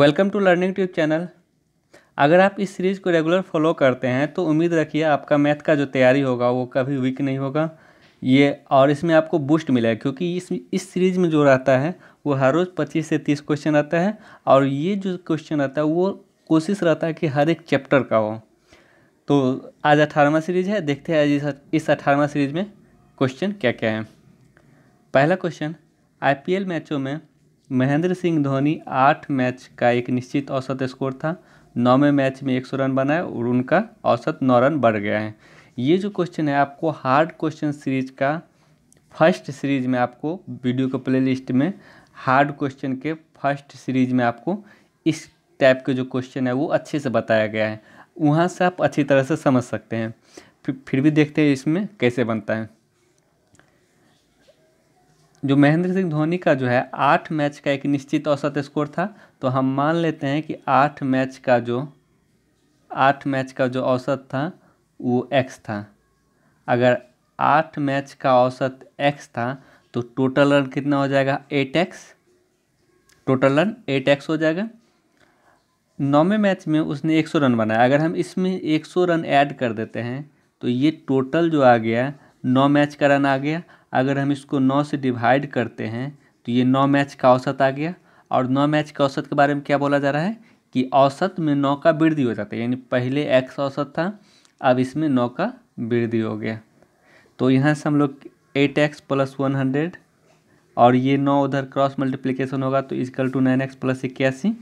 welcome to learning tube channel अगर आप इस सीरीज़ को रेगुलर फॉलो करते हैं तो उम्मीद रखिए आपका मैथ का जो तैयारी होगा वो कभी वीक नहीं होगा ये और इसमें आपको बूस्ट मिलेगा क्योंकि इस इस सीरीज़ में जो रहता है वो हर रोज़ पच्चीस से तीस क्वेश्चन आता है और ये जो क्वेश्चन आता है वो कोशिश रहता है कि हर एक चैप्टर का हो तो आज अठारहवा सीरीज़ है देखते हैं इस अठारहवा सीरीज़ में क्वेश्चन क्या क्या है पहला क्वेश्चन आईपीएल मैचों में महेंद्र सिंह धोनी आठ मैच का एक निश्चित औसत स्कोर था नौवें मैच में एक सौ रन बनाए और उनका औसत नौ रन बढ़ गया है ये जो क्वेश्चन है आपको हार्ड क्वेश्चन सीरीज का फर्स्ट सीरीज में आपको वीडियो के प्लेलिस्ट में हार्ड क्वेश्चन के फर्स्ट सीरीज में आपको इस टाइप के जो क्वेश्चन है वो अच्छे से बताया गया है वहाँ से आप अच्छी तरह से समझ सकते हैं फिर भी देखते हैं इसमें कैसे बनता है जो महेंद्र सिंह धोनी का जो है आठ मैच का एक निश्चित औसत स्कोर था तो हम मान लेते हैं कि आठ मैच का जो आठ मैच का जो औसत था वो एक्स था अगर आठ मैच का औसत एक्स था तो टोटल रन कितना हो जाएगा eight X total run eight X हो जाएगा नौवें मैच में उसने एक सौ रन बनाया अगर हम इसमें एक सौ रन ऐड कर देते हैं तो ये टोटल जो आ गया नौ मैच का रन आ गया अगर हम इसको नौ से डिवाइड करते हैं तो ये नौ मैच का औसत आ गया और नौ मैच के औसत के बारे में क्या बोला जा रहा है कि औसत में नौ का वृद्धि हो जाता है यानी पहले एक्स औसत था अब इसमें नौ का वृद्धि हो गया तो यहाँ से हम लोग eight X plus one hundred और ये नौ उधर क्रॉस मल्टीप्लिकेशन होगा तो equal to nine X plus इक्यासी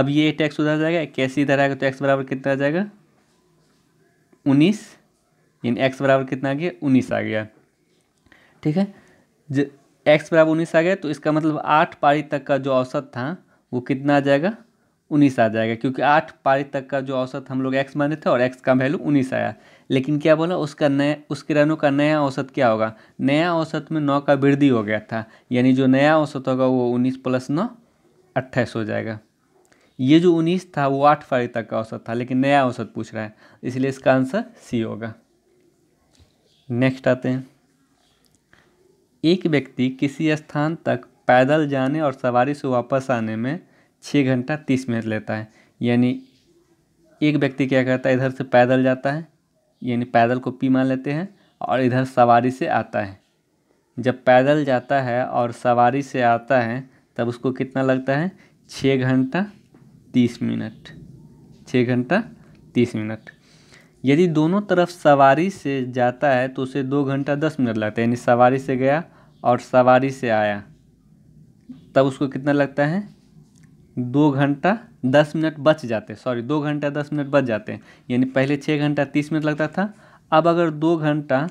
अब ये एट एक्स उधर जाएगा इक्यासी इधर आएगा तो एक्स बराबर कितना आ जाएगा उन्नीस यानी एक्स बराबर कितना आ गया उन्नीस आ गया ठीक है एक्स बराबर उन्नीस आ गया तो इसका मतलब आठ पारी तक का जो औसत था वो कितना आ जाएगा उन्नीस आ जाएगा क्योंकि आठ पारी तक का जो औसत हम लोग एक्स माने थे और एक्स का वैल्यू उन्नीस आया लेकिन क्या बोला उसका नया उस किरणों का नया औसत क्या होगा नया औसत में नौ का वृद्धि हो गया था यानी जो नया औसत होगा वो उन्नीस प्लस नौ अट्ठाईस हो जाएगा ये जो उन्नीस था वो आठ पारी तक का औसत था लेकिन नया औसत पूछ रहा है इसलिए इसका आंसर सी होगा नेक्स्ट आते हैं एक व्यक्ति किसी स्थान तक पैदल जाने और सवारी से वापस आने में छः घंटा तीस मिनट लेता है यानी एक व्यक्ति क्या करता है इधर से पैदल जाता है यानी पैदल को पी मान लेते हैं और इधर सवारी से आता है जब पैदल जाता है और सवारी से आता है तब उसको कितना लगता है छः घंटा तीस मिनट छः घंटा तीस मिनट यदि दोनों तरफ सवारी से जाता है तो उसे दो घंटा दस मिनट लगता है यानी सवारी से गया और सवारी से आया तब उसको कितना लगता है दो घंटा दस मिनट बच जाते हैं सॉरी दो घंटा दस मिनट बच जाते हैं यानी पहले छः घंटा तीस मिनट लगता था अब अगर दो घंटा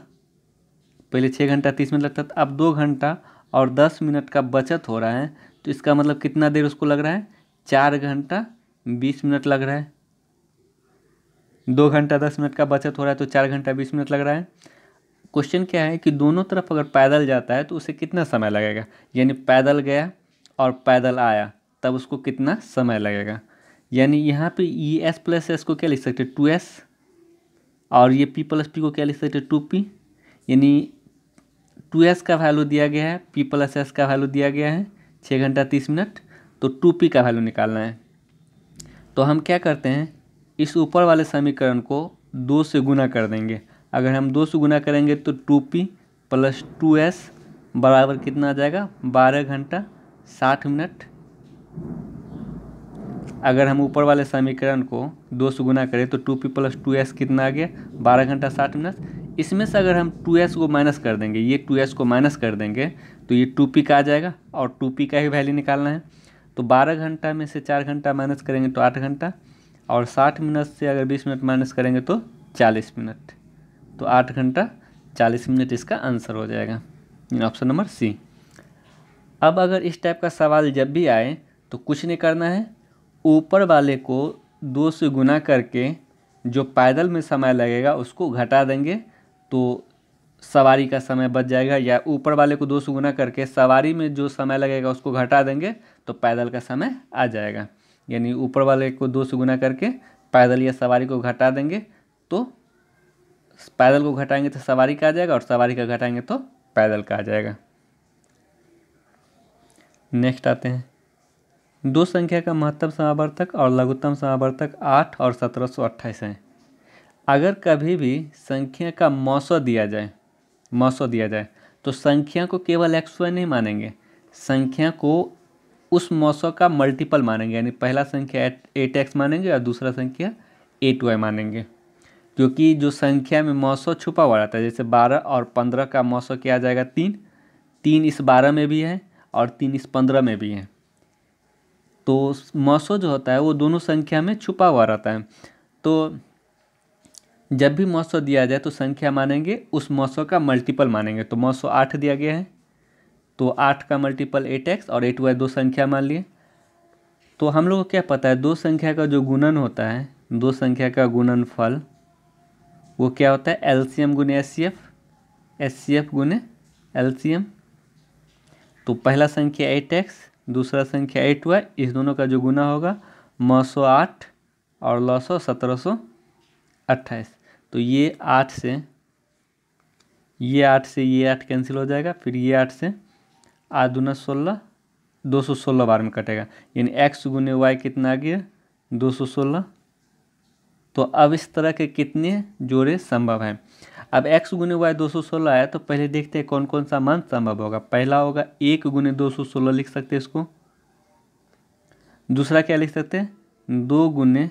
पहले छः घंटा तीस मिनट लगता था अब दो घंटा और दस मिनट का बचत हो रहा है तो इसका मतलब कितना देर उसको लग रहा है चार घंटा बीस मिनट लग रहा है दो घंटा दस मिनट का बचत हो रहा है तो चार घंटा बीस मिनट लग रहा है क्वेश्चन क्या है कि दोनों तरफ अगर पैदल जाता है तो उसे कितना समय लगेगा यानी पैदल गया और पैदल आया तब उसको कितना समय लगेगा यानी यहाँ पे ई एस प्लस एस को क्या लिख सकते टू एस और ये पी प्लस पी को क्या लिख सकते टू पी यानी टू एस का वैल्यू दिया गया है पी प्लस एस का वैल्यू दिया गया है छः घंटा तीस मिनट तो टू पी का वैल्यू निकालना है तो हम क्या करते हैं इस ऊपर वाले समीकरण को दो से गुना कर देंगे अगर हम दो से गुना करेंगे तो two P plus two S बराबर कितना आ जाएगा बारह घंटा साठ मिनट अगर हम ऊपर वाले समीकरण को दो से गुना करें तो two P plus two S कितना आ गया बारह घंटा साठ मिनट इसमें से अगर हम टू एस को माइनस कर देंगे ये टू एस को माइनस कर देंगे तो ये टू पी का आ जाएगा और टू पी का ही वैल्यू निकालना है तो बारह घंटा में से चार घंटा माइनस करेंगे तो आठ घंटा और साठ मिनट से अगर बीस मिनट माइनस करेंगे तो चालीस मिनट तो आठ घंटा चालीस मिनट इसका आंसर हो जाएगा ऑप्शन नंबर सी अब अगर इस टाइप का सवाल जब भी आए तो कुछ नहीं करना है ऊपर वाले को दो से गुना करके जो पैदल में समय लगेगा उसको घटा देंगे तो सवारी का समय बच जाएगा या ऊपर वाले को दो से गुना करके सवारी में जो समय लगेगा उसको घटा देंगे तो पैदल का समय आ जाएगा यानी ऊपर वाले को दो से गुना करके पैदल या सवारी को घटा देंगे तो पैदल को घटाएंगे तो सवारी का आ जाएगा और सवारी का घटाएंगे तो पैदल का आ जाएगा नेक्स्ट आते हैं दो संख्या का महत्तम समावर्तक और लघुत्तम समावर्तक आठ और सत्रह सौ अट्ठाईस हैं अगर कभी भी संख्या का मौसौ दिया जाए मौसौ दिया जाए तो संख्या को केवल एक्स वाई नहीं मानेंगे संख्या को उस मौसम का मल्टीपल मानेंगे यानी पहला संख्या एट एक्स मानेंगे और दूसरा संख्या एट वाई मानेंगे क्योंकि जो संख्या में मौसम छुपा हुआ रहता है जैसे बारह और पंद्रह का मौसम किया जाएगा तीन तीन इस बारह में भी है और तीन इस पंद्रह में भी है तो मौसम जो होता है वो दोनों संख्या में छुपा हुआ रहता है तो जब भी मौसम दिया जाए तो संख्या मानेंगे उस मौसम का मल्टीपल मानेंगे तो मौसम आठ दिया गया है तो आठ का मल्टीपल एट एक्स और एट वाई दो संख्या मान लिए तो हम लोग को क्या पता है दो संख्या का जो गुणन होता है दो संख्या का गुणन फल वो क्या होता है एल सी एम गुने S C F S C F गुने एल सी एम तो पहला संख्या एट एक्स दूसरा संख्या एट वाई इस दोनों का जो गुना होगा नौ सौ आठ और नौ सौ सत्रह सौ अट्ठाईस तो ये आठ से ये आठ से ये आठ कैंसिल हो जाएगा फिर ये आठ से आठ दूना सोलह दो सौ सोलह बार में कटेगा यानी एक्स गुने वाई कितना आ गया दो सौ सोलह तो अब इस तरह के कितने जोड़े संभव हैं अब एक्स गुने वाई दो सौ सोलह आया तो पहले देखते हैं कौन कौन सा मान संभव होगा पहला होगा एक गुने दो सौ सोलह लिख सकते हैं इसको दूसरा क्या लिख सकते हैं दो गुने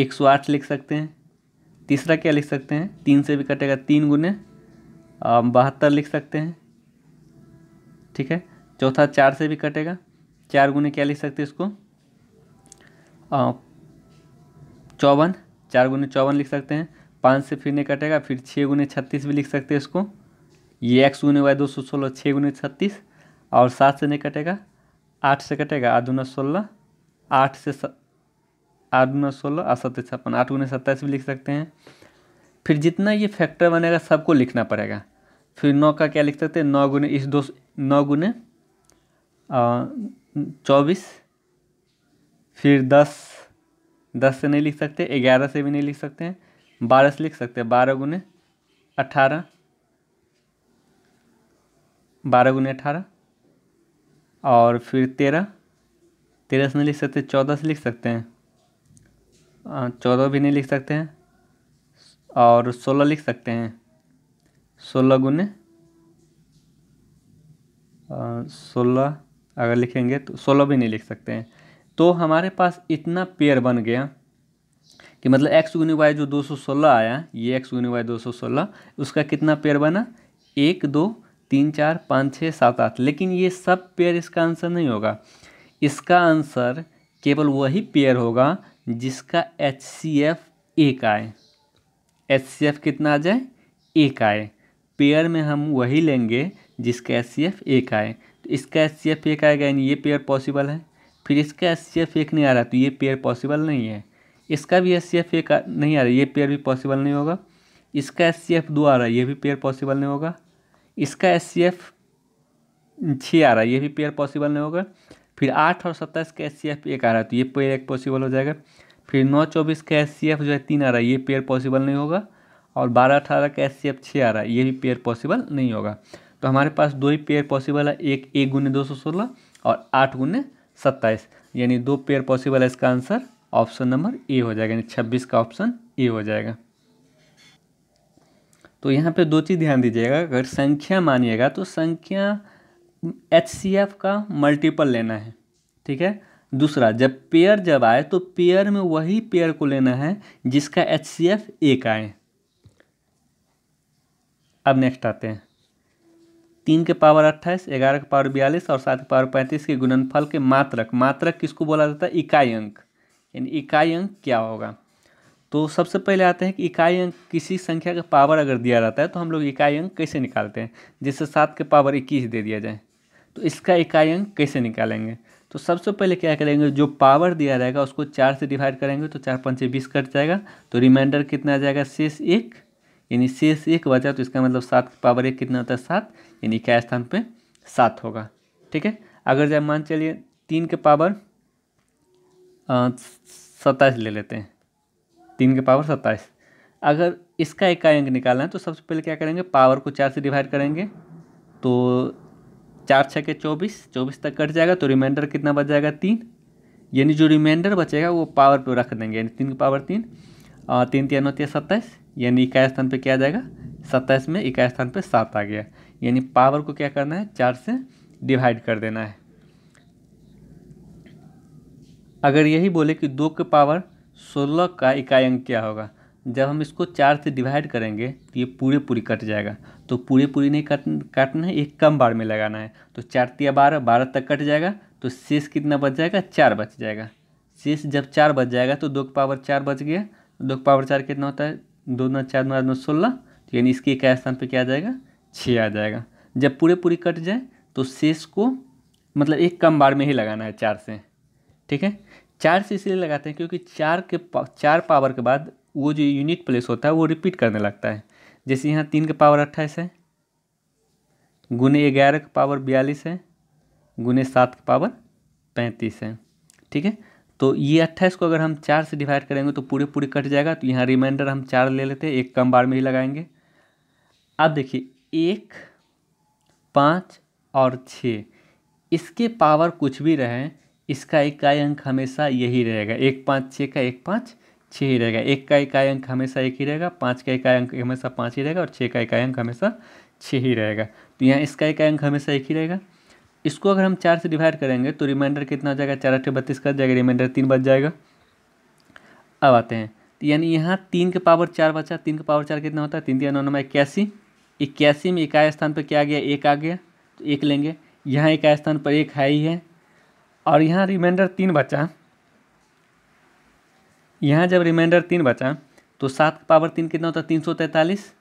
एक सौ आठ लिख सकते हैं तीसरा क्या लिख सकते हैं तीन से भी कटेगा तीन गुने बहत्तर लिख सकते हैं ठीक है चौथा चार से भी कटेगा चार गुने क्या लिख सकते इसको चौवन चार गुने चौवन लिख सकते हैं पाँच से फिर नहीं कटेगा फिर छः गुने छत्तीस भी लिख सकते हैं इसको ये एक्स गुने वाई दो सौ सोलह छः गुने छत्तीस और सात से नहीं कटेगा आठ से कटेगा आठ दूना सोलह आठ से आठ दूना सोलह और सत्ताईस छप्पन आठ गुने सत्ताईस भी लिख सकते हैं फिर जितना ये फैक्टर बनेगा सबको लिखना पड़ेगा फिर नौ का क्या लिख सकते हैं नौ गुने इस दो नौ गुने चौबीस फिर दस दस से नहीं लिख सकते ग्यारह से भी नहीं लिख सकते हैं बारह से लिख सकते हैं बारह गुने अट्ठारह बारह गुने अठारह और फिर तेरह तेरह से नहीं लिख सकते चौदह से लिख सकते हैं चौदह भी नहीं लिख सकते हैं और सोलह लिख सकते हैं सोलह गुने सोलह अगर लिखेंगे तो सोलह भी नहीं लिख सकते हैं तो हमारे पास इतना पेयर बन गया कि मतलब एक्स गुनी वाई जो दो सौ सोलह आया ये एक्स गुनी वाई दो सौ सोलह उसका कितना पेयर बना एक दो तीन चार पाँच छः सात आठ लेकिन ये सब पेयर इसका आंसर नहीं होगा इसका आंसर केवल वही पेयर होगा जिसका एच सी एफ एक आए एच सी एफ कितना आ जाए एक आए पेयर में हम वही लेंगे जिसका एस सी एफ एक आए तो इसका एस सी एफ एक आएगा यानी ये पेयर पॉसिबल है फिर इसका एस सी एफ एक नहीं आ रहा तो ये पेयर पॉसिबल नहीं है इसका भी एस सी एफ एक नहीं आ रहा ये पेयर भी पॉसिबल नहीं होगा इसका एस सी एफ दो आ रहा है ये भी पेयर पॉसिबल नहीं होगा इसका एस सी एफ छः आ रहा है ये भी पेयर पॉसिबल नहीं होगा फिर आठ और सत्ताईस का एस सी एफ एक आ रहा है तो ये पेयर एक पॉसिबल हो जाएगा फिर नौ चौबीस का एस सी एफ जो है तीन आ रहा है ये पेयर पॉसिबल नहीं होगा और बारह अठारह का एस सी एफ छः आ रहा है ये भी पेयर पॉसिबल नहीं होगा तो हमारे पास दो ही पेयर पॉसिबल है एक एक गुने दो सौ सोलह और आठ गुने सत्ताईस यानी दो पेयर पॉसिबल है इसका आंसर ऑप्शन नंबर ए हो जाएगा यानी छब्बीस का ऑप्शन ए हो जाएगा तो यहाँ पे दो चीज़ ध्यान दीजिएगा अगर संख्या मानिएगा तो संख्या एच सी एफ का मल्टीपल लेना है ठीक है दूसरा जब पेयर जब आए तो पेयर में वही पेयर को लेना है जिसका एच सी एफ एक आए अब नेक्स्ट आते हैं तीन के पावर अट्ठाईस ग्यारह के पावर बयालीस और सात के पावर पैंतीस के गुणनफल के मात्रक मात्रक किसको बोला जाता है इकाई अंक यानी इकाई अंक क्या होगा तो सबसे पहले आते हैं कि इकाई अंक किसी संख्या का पावर अगर दिया जाता है तो हम लोग इकाई अंक कैसे निकालते हैं जैसे सात के पावर इक्कीस दे दिया जाए तो इसका इकाई अंक कैसे निकालेंगे तो सबसे पहले क्या करेंगे जो पावर दिया जाएगा उसको चार से डिवाइड करेंगे तो चार पंचे बीस कट जाएगा तो रिमाइंडर कितना आ जाएगा शेष एक यानी शेष एक बचा तो इसका मतलब सात की पावर एक कितना होता है सात यानी क्या स्थान पे सात होगा ठीक है अगर जब मान चलिए तीन के पावर सत्ताईस ले लेते हैं तीन के पावर सत्ताईस अगर इसका इकाई अंक निकालना है तो सबसे पहले क्या करेंगे पावर को चार से डिवाइड करेंगे तो चार छः के चौबीस चौबीस तक कट जाएगा तो रिमाइंडर कितना बच जाएगा तीन यानी जो रिमाइंडर बचेगा वो पावर पे रख देंगे यानी तीन की पावर तीन तीन तीन नौ तीन सत्ताईस यानी इकाई स्थान पर क्या आ जाएगा सत्ताईस में इकाई स्थान पर सात आ गया यानी पावर को क्या करना है चार से डिवाइड कर देना है अगर यही बोले कि दो के पावर सोलह का इकाई अंक क्या होगा जब हम इसको चार से डिवाइड करेंगे तो ये पूरे पूरी कट जाएगा तो पूरे पूरी नहीं कट काटना है एक कम बार में लगाना है तो चार तिया बारह बारह तक कट जाएगा तो शेष कितना बच जाएगा चार बच जाएगा शेष जब चार बच जाएगा तो दो का पावर चार बच गया दो पावर चार कितना होता है दो ना चार नौ नौ सोलह तो यानी इसके एक स्थान पर क्या आ जाएगा छः आ जाएगा जब पूरे पूरी कट जाए तो शेष को मतलब एक कम बार में ही लगाना है चार से ठीक है चार से इसलिए लगाते हैं क्योंकि चार के पा, चार पावर के बाद वो जो यूनिट प्लेस होता है वो रिपीट करने लगता है जैसे यहाँ तीन के पावर अट्ठाईस है गुने ग्यारह का पावर बयालीस है गुने सात का पावर पैंतीस है ठीक है तो ये अट्ठाईस को अगर हम चार से डिवाइड करेंगे तो पूरे पूरे कट जाएगा तो यहाँ रिमाइंडर हम चार ले लेते हैं एक कम बार में ही लगाएंगे अब देखिए एक पाँच और छः इसके पावर कुछ भी रहे इसका इकाई अंक हमेशा यही रहेगा एक पाँच छः का एक पाँच छः ही रहेगा एक का इकाई अंक हमेशा एक ही रहेगा पाँच का इकाई अंक हमेशा पाँच ही रहेगा और छः का इकाई अंक हमेशा छः ही रहेगा तो यहाँ इसका इकाई अंक हमेशा एक ही रहेगा इसको अगर हम चार से डिवाइड करेंगे तो रिमाइंडर कितना हो जाएगा चार अठे बत्तीस कट जाएगा रिमाइंडर तीन बच जाएगा अब आते हैं यानी यहाँ तीन के पावर चार बचा तीन का पावर चार कितना होता है तीन तीन नौ नौ इक्यासी इक्यासी में इकाई स्थान पर क्या आ गया एक आ गया तो एक लेंगे यहाँ इकाई स्थान पर एक है ही है और यहाँ रिमाइंडर तीन बचा यहाँ जब रिमाइंडर तीन बचा तो सात का पावर तीन कितना होता है तीन सौ तैंतालीस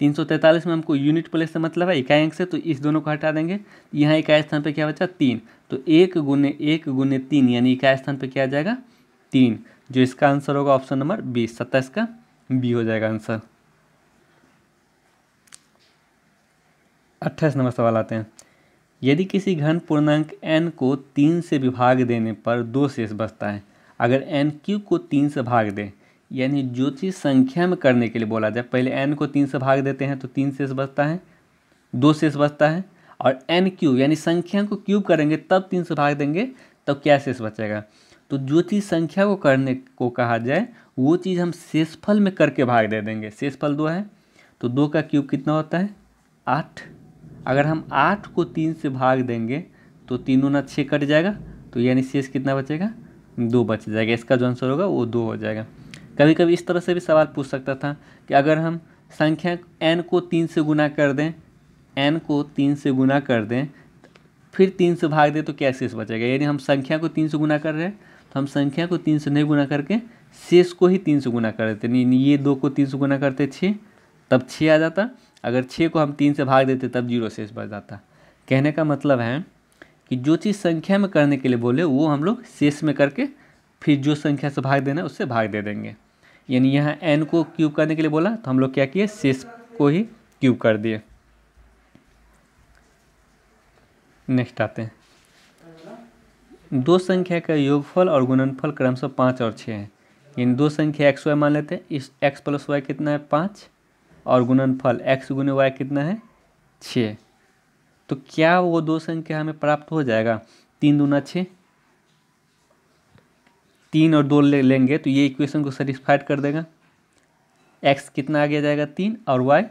तीन सौ तैंतालीस में हमको यूनिट प्लेस से मतलब है इकाई अंक से तो इस दोनों को हटा देंगे यहाँ इकाई स्थान पर क्या बचा तीन तो एक गुने एक गुने तीन यानी इकाई स्थान पर क्या आ जाएगा तीन जो इसका आंसर होगा ऑप्शन नंबर बी सत्ताईस का बी हो जाएगा आंसर अट्ठाईस नंबर सवाल आते हैं यदि किसी घन पूर्णांक एन को तीन से विभाग देने पर दो शेष बचता है अगर एन क्यू को तीन से भाग दें यानी जो चीज़ संख्या में करने के लिए बोला जाए पहले एन को तीन से भाग देते हैं तो तीन शेष बचता है दो शेष बचता है और एन क्यूब यानी संख्या को क्यूब करेंगे तब तीन से भाग देंगे तब क्या शेष बचेगा तो जो चीज़ संख्या को करने को कहा जाए वो चीज़ हम शेषफल में करके भाग दे देंगे शेषफल दो है तो दो का क्यूब कितना होता है आठ अगर हम आठ को तीन से भाग देंगे तो तीनों ना छः कट जाएगा तो यानी शेष कितना बचेगा दो बच जाएगा इसका जो आंसर होगा वो दो हो जाएगा कभी कभी इस तरह से भी सवाल पूछ सकता था कि अगर हम संख्या एन को तीन से गुना कर दें एन को तीन से गुना कर दें फिर तीन से भाग दें तो क्या शेष बचेगा यानी हम संख्या को तीन से गुना कर रहे हैं तो हम संख्या को तीन से नहीं गुना करके शेष को ही तीन से गुना कर देते नहीं ये दो को तीन से गुना करते छः तब छः आ जाता अगर छः को हम तीन से भाग देते तब जीरो शेष बच जाता कहने का मतलब है कि जो चीज़ संख्या में करने के लिए बोले वो हम लोग शेष में करके फिर जो संख्या से भाग देना है उससे भाग दे देंगे यानी यहाँ एन को क्यूब करने के लिए बोला तो हम लोग क्या किए शेष को ही क्यूब कर दिए नेक्स्ट आते हैं दो संख्या का योगफल और गुणनफल क्रमशः पाँच और छः है यानी दो संख्या एक्स वाई मान लेते हैं इस एक्स प्लस वाई कितना है पाँच और गुणनफल एक्स गुने वाई कितना है छः तो क्या वो दो संख्या हमें प्राप्त हो जाएगा तीन दूना छः तीन और दो ले लेंगे तो ये इक्वेशन को सेटिस्फाइड कर देगा एक्स कितना आ गया जाएगा तीन और वाई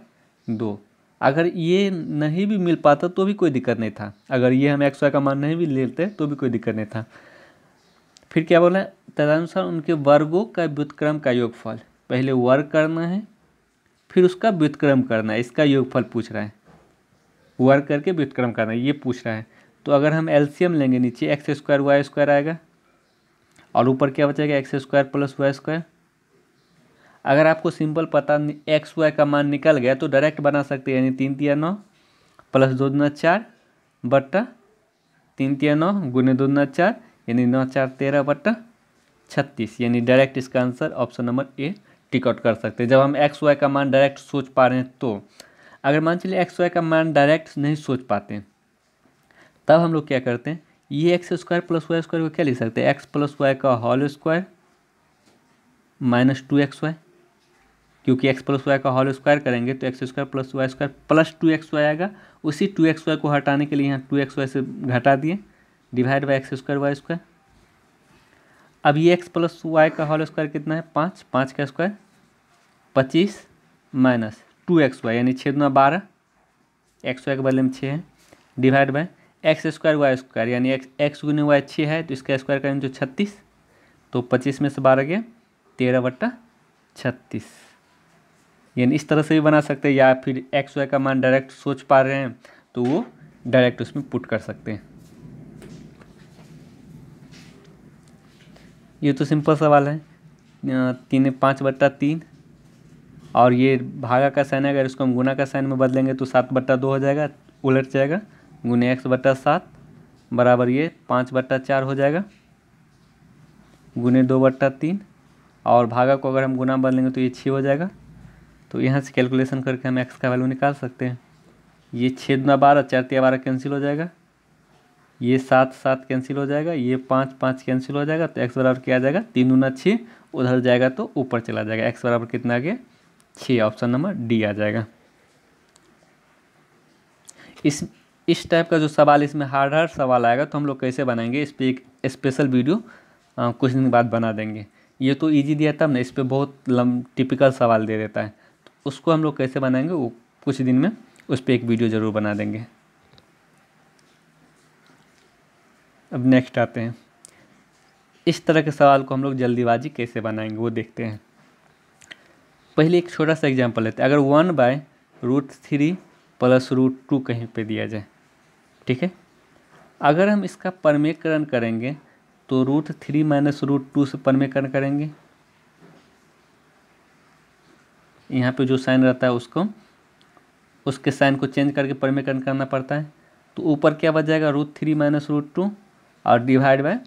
दो अगर ये नहीं भी मिल पाता तो भी कोई दिक्कत नहीं था अगर ये हम एक्स वाई का मान नहीं भी लेते तो भी कोई दिक्कत नहीं था फिर क्या बोला तदनुसार उनके वर्गों का व्युतक्रम का योगफल पहले वर्ग करना है फिर उसका व्युतक्रम करना है इसका योगफल पूछ रहा है वर्ग करके व्युतक्रम करना है ये पूछ रहा है तो अगर हम एलसीएम लेंगे नीचे एक्स स्क्वायर वाई स्क्वायर आएगा और ऊपर क्या बचेगा X square plus Y square अगर आपको सिंपल पता एक्स वाई का मान निकल गया तो डायरेक्ट बना सकते हैं यानी तीन तिया नौ प्लस दो दुना चार बट्टा तीन तिया नौ गुने दो दुना चार यानी नौ चार तेरह बट्टा छत्तीस यानी डायरेक्ट इसका answer option number A tick कर सकते हैं जब हम एक्स वाई का मान डायरेक्ट सोच पा रहे हैं तो अगर मान चलिए एक्स वाई का मान डायरेक्ट नहीं सोच पाते तब हम लोग क्या करते हैं ये x square plus Y square को क्या लिख सकते हैं एक्स प्लस वाई का whole square minus two x y क्योंकि एक्स प्लस वाई का होल स्क्वायर करेंगे तो x square plus Y square plus two x y आएगा उसी टू एक्स वाई को हटाने के लिए यहाँ टू एक्स वाई से घटा दिए divide by x square y square अब ये एक्स प्लस वाई का होल स्क्वायर कितना है पाँच पाँच का स्क्वायर पच्चीस माइनस टू एक्स वाई यानी छः दुना बारह एक्स वाई के बदले में छः है divide by x square y square यानी एक्स एक्स गुनी वाई छः है तो इसका स्क्वायर करेंगे जो छत्तीस तो पच्चीस में से बारह गया तेरह बट्टा छत्तीस यानी इस तरह से भी बना सकते हैं या फिर एक्स वाई का मान डायरेक्ट सोच पा रहे हैं तो वो डायरेक्ट उसमें पुट कर सकते हैं ये तो सिंपल सवाल है तीन पाँच बट्टा तीन और ये भागा का साइन है अगर इसको हम गुना का साइन में बदलेंगे तो सात बट्टा दो हो जाएगा उलट जाएगा गुने एक्स बट्टा सात बराबर ये पाँच बट्टा चार हो जाएगा गुने दो बट्टा तीन और भागा को अगर हम गुना बदलेंगे तो ये छः हो जाएगा तो यहाँ से कैलकुलेशन करके हम एक्स का वैल्यू निकाल सकते हैं ये छः दुना बारह चार तिया बारह कैंसिल हो जाएगा ये सात सात कैंसिल हो जाएगा ये पाँच पाँच कैंसिल हो जाएगा तो एक्स बराबर क्या आ जाएगा तीन दुना छः उधर जाएगा तो ऊपर चला जाएगा एक्स बराबर कितना आ गया छः ऑप्शन नंबर डी आ जाएगा इस इस टाइप का जो सवाल इसमें हार्ड हार्ड सवाल आएगा तो हम लोग कैसे बनाएंगे इस पर एक स्पेशल वीडियो आ, कुछ दिन बाद बना देंगे ये तो इजी दिया था ना इस पर बहुत लम टिपिकल सवाल दे देता है तो उसको हम लोग कैसे बनाएंगे वो कुछ दिन में उस पर एक वीडियो ज़रूर बना देंगे अब नेक्स्ट आते हैं इस तरह के सवाल को हम लोग जल्दीबाजी कैसे बनाएंगे वो देखते हैं पहले एक छोटा सा एग्जाम्पल लेते हैं अगर one by root three plus root two कहीं पे दिया जाए ठीक है अगर हम इसका परमेकरण करेंगे तो root three minus root two से परमेकरण करेंगे यहाँ पे जो साइन रहता है उसको उसके साइन को चेंज करके परमेकरण करना पड़ता है तो ऊपर क्या बच जाएगा root three minus root two और divide by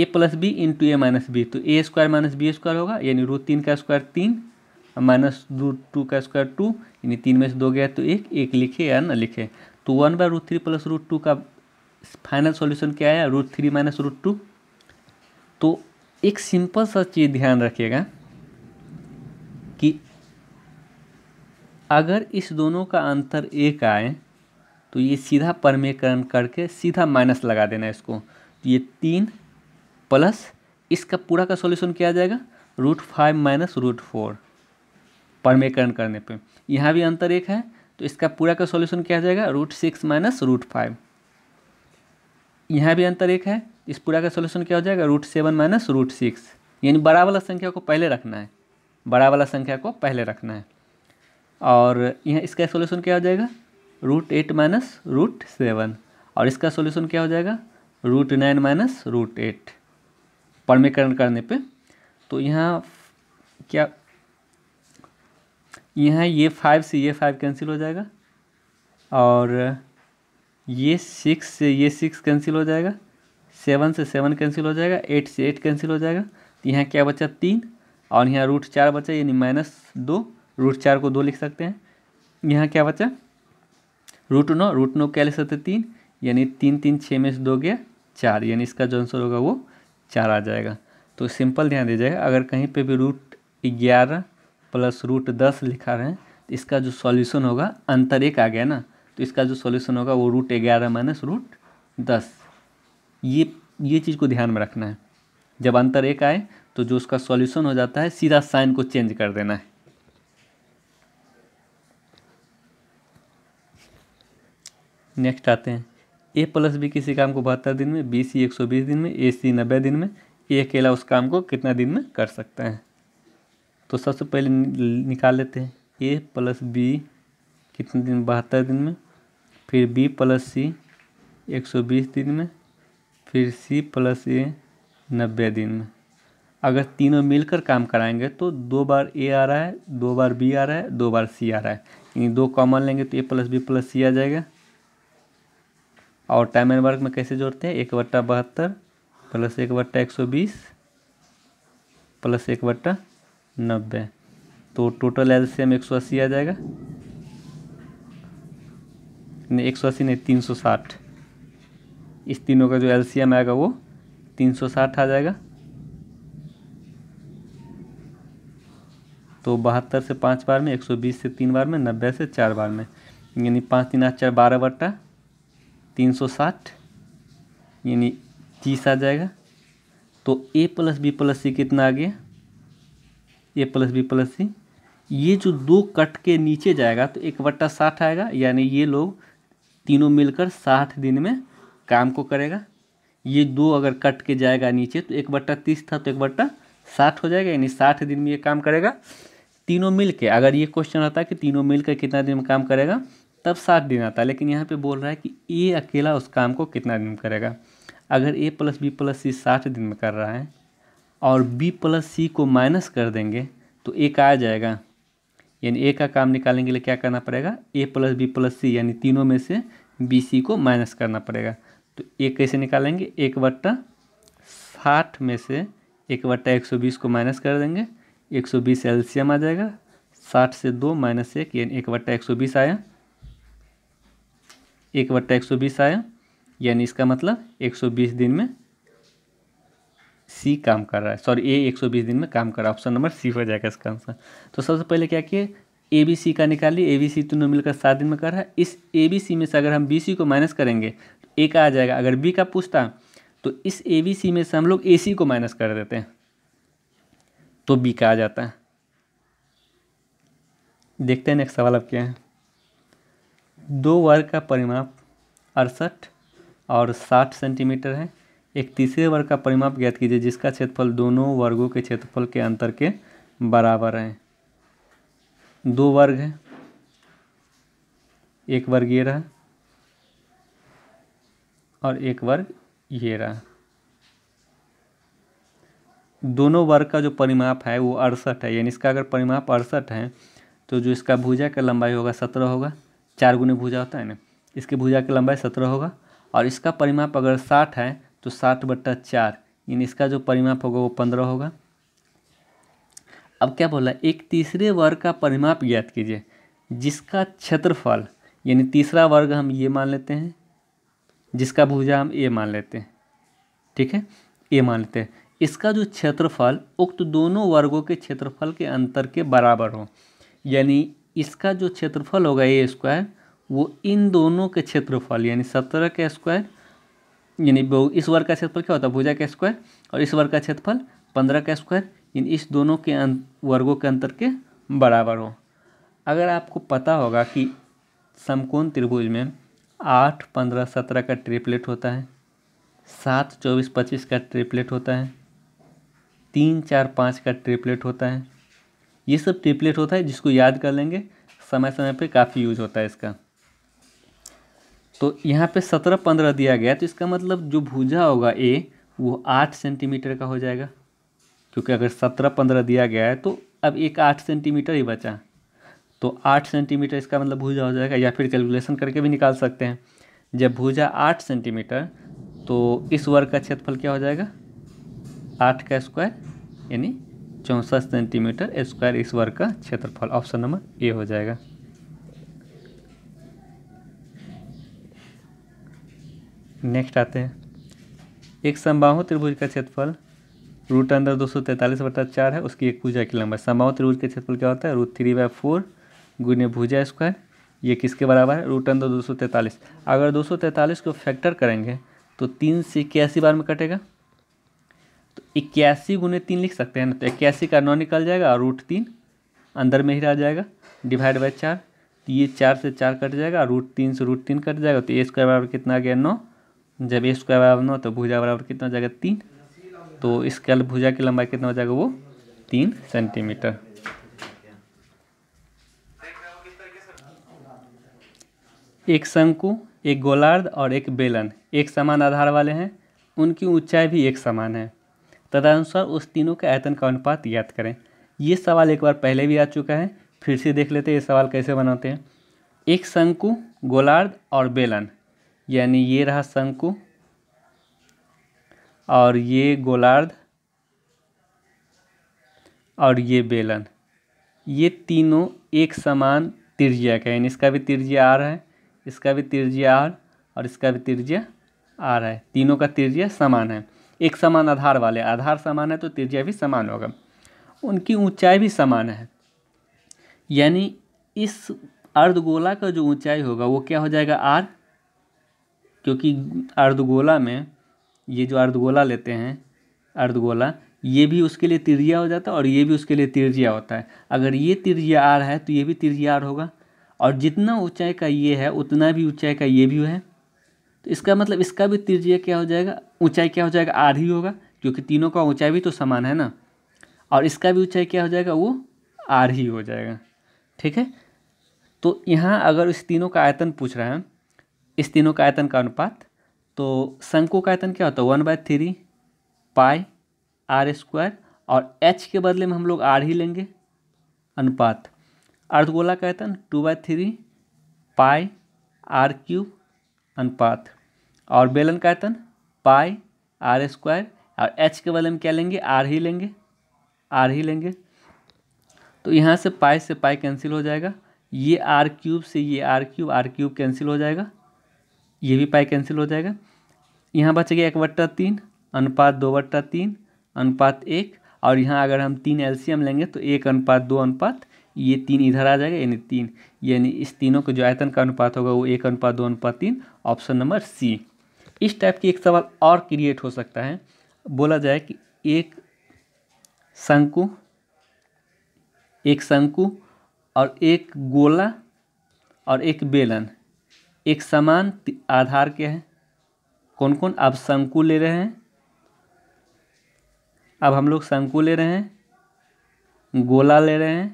a plus b into a minus b तो a square minus b square होगा यानी रूट तीन का स्क्वायर तीन माइनस रूट टू का स्क्वायर टू यानी तीन में से दो गया तो एक एक लिखे या ना लिखे तो one by root three plus root two का फाइनल सॉल्यूशन क्या है root three minus root two तो एक सिंपल सा चीज़ ध्यान रखिएगा कि अगर इस दोनों का अंतर एक आए तो ये सीधा परमेकरण करके सीधा माइनस लगा देना इसको तो ये तीन प्लस इसका पूरा का सॉल्यूशन किया जाएगा root five minus root four परमेकरण करने पे यहाँ भी अंतर एक है तो इसका पूरा का सॉल्यूशन क्या आ जाएगा root six minus root five यहाँ भी अंतर एक है इस पूरा का सॉल्यूशन क्या हो जाएगा root seven minus root six यानी बड़ा वाला संख्या को पहले रखना है बड़ा वाला संख्या को पहले रखना है और यहाँ इसका सोल्यूशन क्या हो जाएगा root eight minus root seven और इसका सोल्यूशन क्या हो जाएगा root nine minus root eight परमीकरण करने पे तो यहाँ क्या यहाँ ये फाइव से ये फाइव कैंसिल हो जाएगा और ये सिक्स से ये सिक्स कैंसिल हो जाएगा सेवन से सेवन कैंसिल हो जाएगा एट से एट कैंसिल हो जाएगा तो यहाँ क्या बचा तीन और यहाँ रूट चार बचा यानी माइनस दो रूट चार को दो लिख सकते हैं यहाँ क्या बचा रूट नौ रूट नौ क्या लिख सकते तीन यानी तीन तीन छः में से दो गया चार यानी इसका जो आंसर होगा वो चार आ जाएगा तो सिंपल ध्यान दीजिएगा अगर कहीं पर भी रूट ग्यारह प्लस रूट दस लिखा रहे हैं तो इसका जो सॉल्यूशन होगा अंतर एक आ गया ना तो इसका जो सॉल्यूशन होगा वो रूट ग्यारह माइनस रूट दस ये ये चीज़ को ध्यान में रखना है जब अंतर एक आए तो जो उसका सॉल्यूशन हो जाता है सीधा साइन को चेंज कर देना है नेक्स्ट आते हैं ए प्लस बी किसी काम को बहत्तर दिन में बी सी एक सौ बीस दिन में ए सी नब्बे दिन में ए अकेला उस काम को कितना दिन में कर सकता है तो सबसे पहले निकाल लेते हैं ए प्लस बी कितने दिन बहत्तर दिन में फिर बी प्लस सी एक सौ बीस दिन में फिर सी प्लस ए नब्बे दिन में अगर तीनों मिलकर काम कराएंगे तो दो बार ए आ रहा है दो बार बी आ रहा है दो बार सी आ रहा है यानी दो कॉमन लेंगे तो a plus b plus c आ जाएगा और टाइम एंड वर्क में कैसे जोड़ते हैं एक बट्टा बहत्तर प्लस एक बट्टा एक सौ बीस प्लस एक बट्टा नब्बे तो टोटल एल सी एम एक सौ अस्सी आ जाएगा नहीं एक सौ अस्सी नहीं तीन सौ साठ इस तीनों का जो एल सी एम आएगा वो तीन सौ साठ आ जाएगा तो बहत्तर से पाँच बार में एक सौ बीस से तीन बार में नब्बे से चार बार में यानी पाँच तीन आठ चार बारह बट्टा तीन सौ साठ यानी तीस आ जाएगा तो a plus b plus c कितना आ गया a plus b plus c ये जो दो कट के नीचे जाएगा तो एक बट्टा साठ आएगा यानी ये लोग तीनों मिलकर साठ दिन में काम को करेगा ये दो अगर कट के जाएगा नीचे तो एक बट्टा तीस था तो एक बट्टा साठ हो जाएगा यानी साठ दिन में ये काम करेगा तीनों मिल के अगर ये क्वेश्चन आता है कि तीनों मिल कितना दिन में काम करेगा तब साठ दिन आता है लेकिन यहाँ पे बोल रहा है कि ए अकेला उस काम को कितना दिन में करेगा अगर a plus b plus c साठ दिन में कर रहा है और b प्लस सी को माइनस कर देंगे तो एक आ जाएगा यानी ए का काम निकालने के लिए क्या करना पड़ेगा a plus b plus c यानी तीनों में से बी सी को माइनस करना पड़ेगा तो ए कैसे निकालेंगे एक बट्टा साठ में से एक बट्टा एक सौ बीस को माइनस कर देंगे एक सौ बीस एल्सियम आ जाएगा साठ से दो माइनस एक यानी एक बट्टा एक सौ बीस आया एक बट्टा एक सौ बीस आया यानी इसका मतलब एक सौ बीस दिन में सी काम कर रहा है सॉरी ए 120 दिन में काम कर रहा है ऑप्शन नंबर सी हो जाएगा इसका आंसर तो सबसे पहले क्या किए ए बी सी का निकालिए ए बी सी तीनों मिलकर सात दिन में कर रहा है इस ए बी सी में से अगर हम बी सी को माइनस करेंगे तो ए का आ जाएगा अगर बी का पूछता तो इस ए बी सी में से हम लोग ए सी को माइनस कर देते हैं तो बी का आ जाता है देखते हैं नेक्स्ट सवाल अब क्या है दो वर्ग का परिमाप अड़सठ और साठ सेंटीमीटर है एक तीसरे वर्ग का परिमाप ज्ञात कीजिए जिसका क्षेत्रफल दोनों वर्गों के क्षेत्रफल के अंतर के बराबर है दो वर्ग है एक वर्ग ये रहा और एक वर्ग ये रहा दोनों वर्ग का जो परिमाप है वो अड़सठ है यानी इसका अगर परिमाप अड़सठ है तो जो इसका भुजा का लंबाई होगा सत्रह होगा चार गुने भुजा होता है ना इसकी भुजा की लंबाई सत्रह होगा और इसका परिमाप अगर साठ है तो साठ बट्टा चार यानी इसका जो परिमाप होगा वो पंद्रह होगा अब क्या बोला एक तीसरे वर्ग का परिमाप ज्ञात कीजिए जिसका क्षेत्रफल यानी तीसरा वर्ग हम ये मान लेते हैं जिसका भुजा हम ए मान लेते हैं ठीक है ए मान लेते हैं इसका जो क्षेत्रफल उक्त दोनों वर्गों के क्षेत्रफल के अंतर के बराबर हो यानी इसका जो क्षेत्रफल होगा ए स्क्वायर वो इन दोनों के क्षेत्रफल यानी सत्रह के स्क्वायर यानी इस वर्ग का क्षेत्रफल क्या होता है भुजा का स्क्वायर और इस वर्ग का क्षेत्रफल पंद्रह का स्क्वायर यानी इस दोनों के अं, वर्गों के अंतर के बराबर हो अगर आपको पता होगा कि समकोण त्रिभुज में आठ पंद्रह सत्रह का ट्रिपलेट होता है सात चौबीस पच्चीस का ट्रिपलेट होता है तीन चार पाँच का ट्रिपलेट होता है ये सब ट्रिपलेट होता है जिसको याद कर लेंगे समय समय पे काफ़ी यूज होता है इसका तो यहाँ पे सत्रह पंद्रह दिया गया तो इसका मतलब जो भुजा होगा ए वो आठ सेंटीमीटर का हो जाएगा क्योंकि अगर सत्रह पंद्रह दिया गया है तो अब एक आठ सेंटीमीटर ही बचा तो आठ सेंटीमीटर इसका मतलब भुजा हो जाएगा या फिर कैलकुलेशन करके भी निकाल सकते हैं जब भुजा आठ सेंटीमीटर तो इस वर्ग का क्षेत्रफल क्या हो जाएगा आठ का स्क्वायर यानी चौंसठ सेंटीमीटर स्क्वायर इस वर्ग का क्षेत्रफल ऑप्शन नंबर ए हो जाएगा नेक्स्ट आते हैं एक समबाहु त्रिभुज का क्षेत्रफल रूट अंदर दो सौ तैंतालीस बटा चार है उसकी एक भुजा की लंबाई समबाहु त्रिभुज का क्षेत्रफल क्या होता है रूट थ्री बाय फोर गुने भुजा स्क्वायर ये किसके बराबर है रूट अंदर दो सौ तैंतालीस अगर दो सौ तैंतालीस को फैक्टर करेंगे तो तीन से इक्यासी बार में कटेगा तो इक्यासी गुने तीन लिख सकते हैं ना तो इक्यासी का नौ निकल जाएगा और रूट तीन अंदर में ही रह जाएगा डिवाइड बाई चार तो ये चार से चार कट जाएगा रूट तीन से रूट तीन कट जाएगा तो ए स्क्वायर बराबर कितना आ गया नौ जब ए स्क्वायर बराबर नौ तो भुजा बराबर कितना हो जाएगा तीन तो इसके भुजा की लंबाई कितना हो जाएगा वो तीन सेंटीमीटर एक शंकु एक गोलार्ध और एक बेलन एक समान आधार वाले हैं उनकी ऊंचाई भी एक समान है तदनुसार उस तीनों के आयतन का अनुपात याद करें ये सवाल एक बार पहले भी आ चुका है फिर से देख लेते हैं ये सवाल कैसे बनाते हैं एक शंकु गोलार्ध और बेलन यानी ये रहा शंकु और ये गोलार्ध और ये बेलन ये तीनों एक समान त्रिज्या का यानी इसका भी त्रिज्या आर है इसका भी त्रिज्या आर और इसका भी त्रिज्या आर है तीनों का त्रिज्या समान है एक समान आधार वाले आधार समान है तो त्रिज्या भी समान होगा उनकी ऊंचाई भी समान है यानी इस अर्धगोला का जो ऊंचाई होगा वो क्या हो जाएगा आर क्योंकि अर्धगोला में ये जो अर्धगोला लेते हैं अर्धगोला ये भी उसके लिए तिरजिया हो जाता है और ये भी उसके लिए तिरजिया होता है अगर ये तिरजिया आर है तो ये भी तिरजिया आर होगा और जितना ऊंचाई का ये है उतना भी ऊंचाई का ये भी है तो इसका मतलब इसका भी तिरजिया क्या हो जाएगा ऊंचाई क्या हो जाएगा आर ही होगा क्योंकि तीनों का ऊँचाई भी तो समान है ना और इसका भी ऊँचाई क्या हो जाएगा वो आर ही हो जाएगा ठीक है तो यहाँ अगर इस तीनों का आयतन पूछ रहे हैं इस तीनों का आयतन का अनुपात तो शंकु का आयतन क्या होता है one by three pi r square और एच के बदले में हम लोग आर ही लेंगे अनुपात अर्धगोला का आयतन two by three pi r cube अनुपात और बेलन का आयतन पाई आर स्क्वायर और एच के बदले में क्या लेंगे आर ही लेंगे आर ही लेंगे तो यहाँ से पाई से पाई कैंसिल हो जाएगा ये आर क्यूब से ये r cube r cube cancel हो जाएगा ये भी पाई कैंसिल हो जाएगा यहाँ बचेगा एक बट्टा तीन अनुपात दो बट्टा तीन अनुपात एक और यहाँ अगर हम तीन एलसीएम लेंगे तो एक अनुपात दो अनुपात ये तीन इधर आ जाएगा यानी तीन यानी इस तीनों के जो आयतन का अनुपात होगा वो एक अनुपात दो अनुपात तीन ऑप्शन नंबर सी इस टाइप की एक सवाल और क्रिएट हो सकता है बोला जाए कि एक शंकु एक शंकु और एक गोला और एक बेलन एक समान आधार के हैं कौन कौन अब शंकु ले रहे हैं अब हम लोग शंकु ले रहे हैं गोला ले रहे हैं